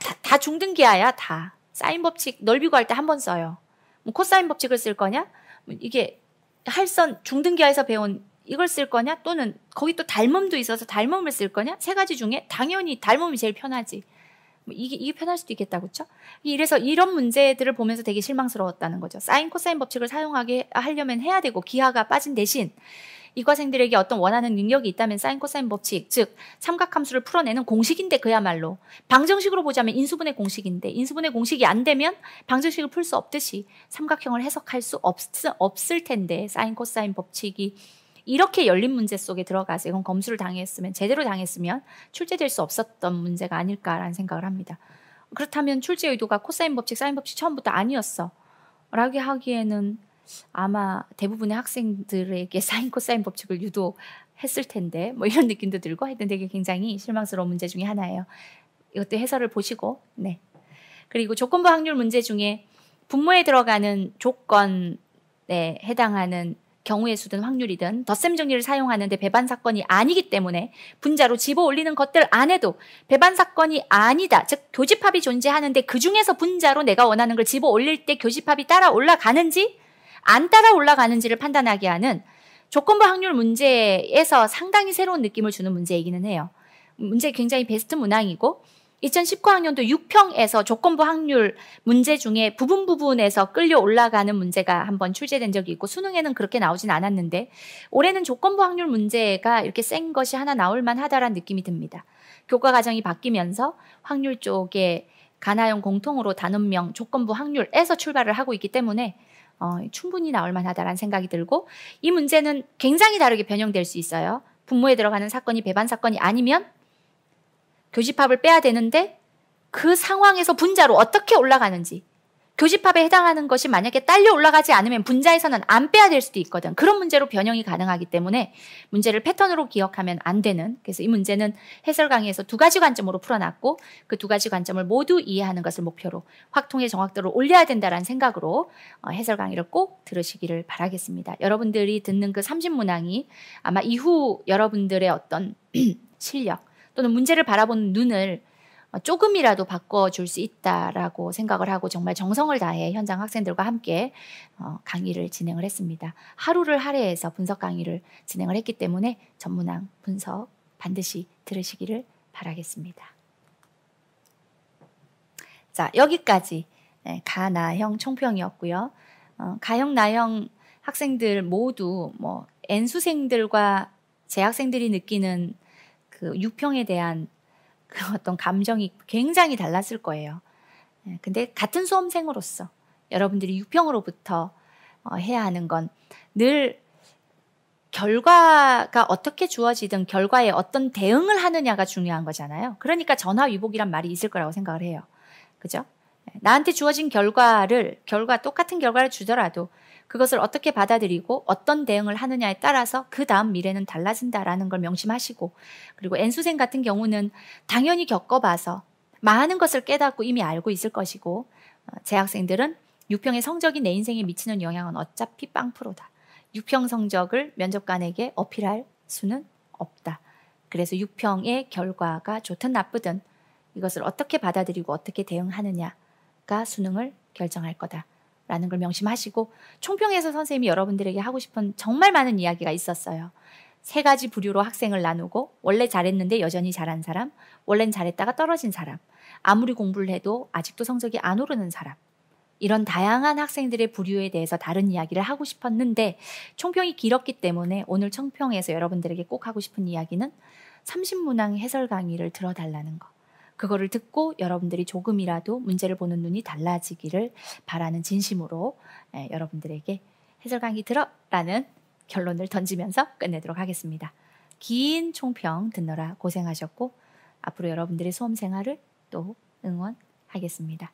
다, 다 중등기하야 다. 사인 법칙 넓이고 할 때 한 번 써요. 뭐 코사인 법칙을 쓸 거냐? 뭐 이게 할선 중등기하에서 배운 이걸 쓸 거냐? 또는 거기 또 닮음도 있어서 닮음을 쓸 거냐? 세 가지 중에 당연히 닮음이 제일 편하지. 뭐 이게, 이게 편할 수도 있겠다, 그쵸? 이래서 이런 문제들을 보면서 되게 실망스러웠다는 거죠. 사인, 코사인 법칙을 사용하게 하려면 해야 되고, 기하가 빠진 대신, 이과생들에게 어떤 원하는 능력이 있다면 사인 코사인 법칙, 즉 삼각함수를 풀어내는 공식인데 그야말로 방정식으로 보자면 인수분의 공식인데 인수분의 공식이 안 되면 방정식을 풀 수 없듯이 삼각형을 해석할 수 없, 없을 텐데 사인 코사인 법칙이 이렇게 열린 문제 속에 들어가서 이건 검수를 당했으면 제대로 당했으면 출제될 수 없었던 문제가 아닐까라는 생각을 합니다. 그렇다면 출제 의도가 코사인 법칙, 사인 법칙 처음부터 아니었어. 라고 하기에는 아마 대부분의 학생들에게 [laughs] 사인 코사인 법칙을 유도했을 텐데 뭐 이런 느낌도 들고 하여튼 되게 굉장히 실망스러운 문제 중의 하나예요. 이것도 해설을 보시고 네. 그리고 조건부 확률 문제 중에 분모에 들어가는 조건에 해당하는 경우의 수든 확률이든 덧셈 정리를 사용하는데 배반 사건이 아니기 때문에 분자로 집어 올리는 것들 안 해도 배반 사건이 아니다. 즉 교집합이 존재하는데 그 중에서 분자로 내가 원하는 걸 집어 올릴 때 교집합이 따라 올라가는지 안 따라 올라가는지를 판단하게 하는 조건부 확률 문제에서 상당히 새로운 느낌을 주는 문제이기는 해요. 문제 굉장히 베스트 문항이고 2019학년도 6평에서 조건부 확률 문제 중에 부분 부분에서 끌려 올라가는 문제가 한번 출제된 적이 있고 수능에는 그렇게 나오진 않았는데 올해는 조건부 확률 문제가 이렇게 센 것이 하나 나올 만하다라는 느낌이 듭니다. 교과 과정이 바뀌면서 확률 쪽에 가나형 공통으로 단원명 조건부 확률에서 출발을 하고 있기 때문에 어, 충분히 나올 만하다라는 생각이 들고 이 문제는 굉장히 다르게 변형될 수 있어요. 분모에 들어가는 사건이 배반 사건이 아니면 교집합을 빼야 되는데 그 상황에서 분자로 어떻게 올라가는지 교집합에 해당하는 것이 만약에 딸려 올라가지 않으면 분자에서는 안 빼야 될 수도 있거든. 그런 문제로 변형이 가능하기 때문에 문제를 패턴으로 기억하면 안 되는. 그래서 이 문제는 해설 강의에서 두 가지 관점으로 풀어놨고 그 두 가지 관점을 모두 이해하는 것을 목표로 확통의 정확도를 올려야 된다라는 생각으로 어, 해설 강의를 꼭 들으시기를 바라겠습니다. 여러분들이 듣는 그 삼십 문항이 아마 이후 여러분들의 어떤 [clears throat] 실력 또는 문제를 바라보는 눈을 조금이라도 바꿔줄 수 있다라고 생각을 하고 정말 정성을 다해 현장 학생들과 함께 어, 강의를 진행을 했습니다. 하루를 할애해서 분석 강의를 진행을 했기 때문에 전문학 분석 반드시 들으시기를 바라겠습니다. 자, 여기까지 네, 가나형 총평이었고요. 어, 가형, 나형 학생들 모두 뭐 N수생들과 재학생들이 느끼는 그 육평에 대한 그 어떤 감정이 굉장히 달랐을 거예요. 예, 근데 같은 수험생으로서 여러분들이 육평으로부터 어, 해야 하는 건 늘 결과가 어떻게 주어지든 결과에 어떤 대응을 하느냐가 중요한 거잖아요. 그러니까 전화위복이란 말이 있을 거라고 생각을 해요. 그죠? 예, 나한테 주어진 결과를 결과 똑같은 결과를 주더라도 그것을 어떻게 받아들이고 어떤 대응을 하느냐에 따라서 그 다음 미래는 달라진다라는 걸 명심하시고 그리고 N수생 같은 경우는 당연히 겪어봐서 많은 것을 깨닫고 이미 알고 있을 것이고 재학생들은 어, 6평의 성적이 내 인생에 미치는 영향은 어차피 빵프로다. 6평 성적을 면접관에게 어필할 수는 없다. 그래서 6평의 결과가 좋든 나쁘든 이것을 어떻게 받아들이고 어떻게 대응하느냐가 수능을 결정할 거다. 라는 걸 명심하시고 총평에서 선생님이 여러분들에게 하고 싶은 정말 많은 이야기가 있었어요. 세 가지 부류로 학생을 나누고 원래 잘했는데 여전히 잘한 사람, 원래는 잘했다가 떨어진 사람, 아무리 공부를 해도 아직도 성적이 안 오르는 사람. 이런 다양한 학생들의 부류에 대해서 다른 이야기를 하고 싶었는데 총평이 길었기 때문에 오늘 총평에서 여러분들에게 꼭 하고 싶은 이야기는 3 0문항 해설 강의를 들어달라는 것. 그거를 듣고 여러분들이 조금이라도 문제를 보는 눈이 달라지기를 바라는 진심으로 예, 여러분들에게 해설 강의 들어라는 결론을 던지면서 끝내도록 하겠습니다. 긴 총평 듣느라 고생하셨고 앞으로 여러분들의 수험 생활을 또 응원하겠습니다.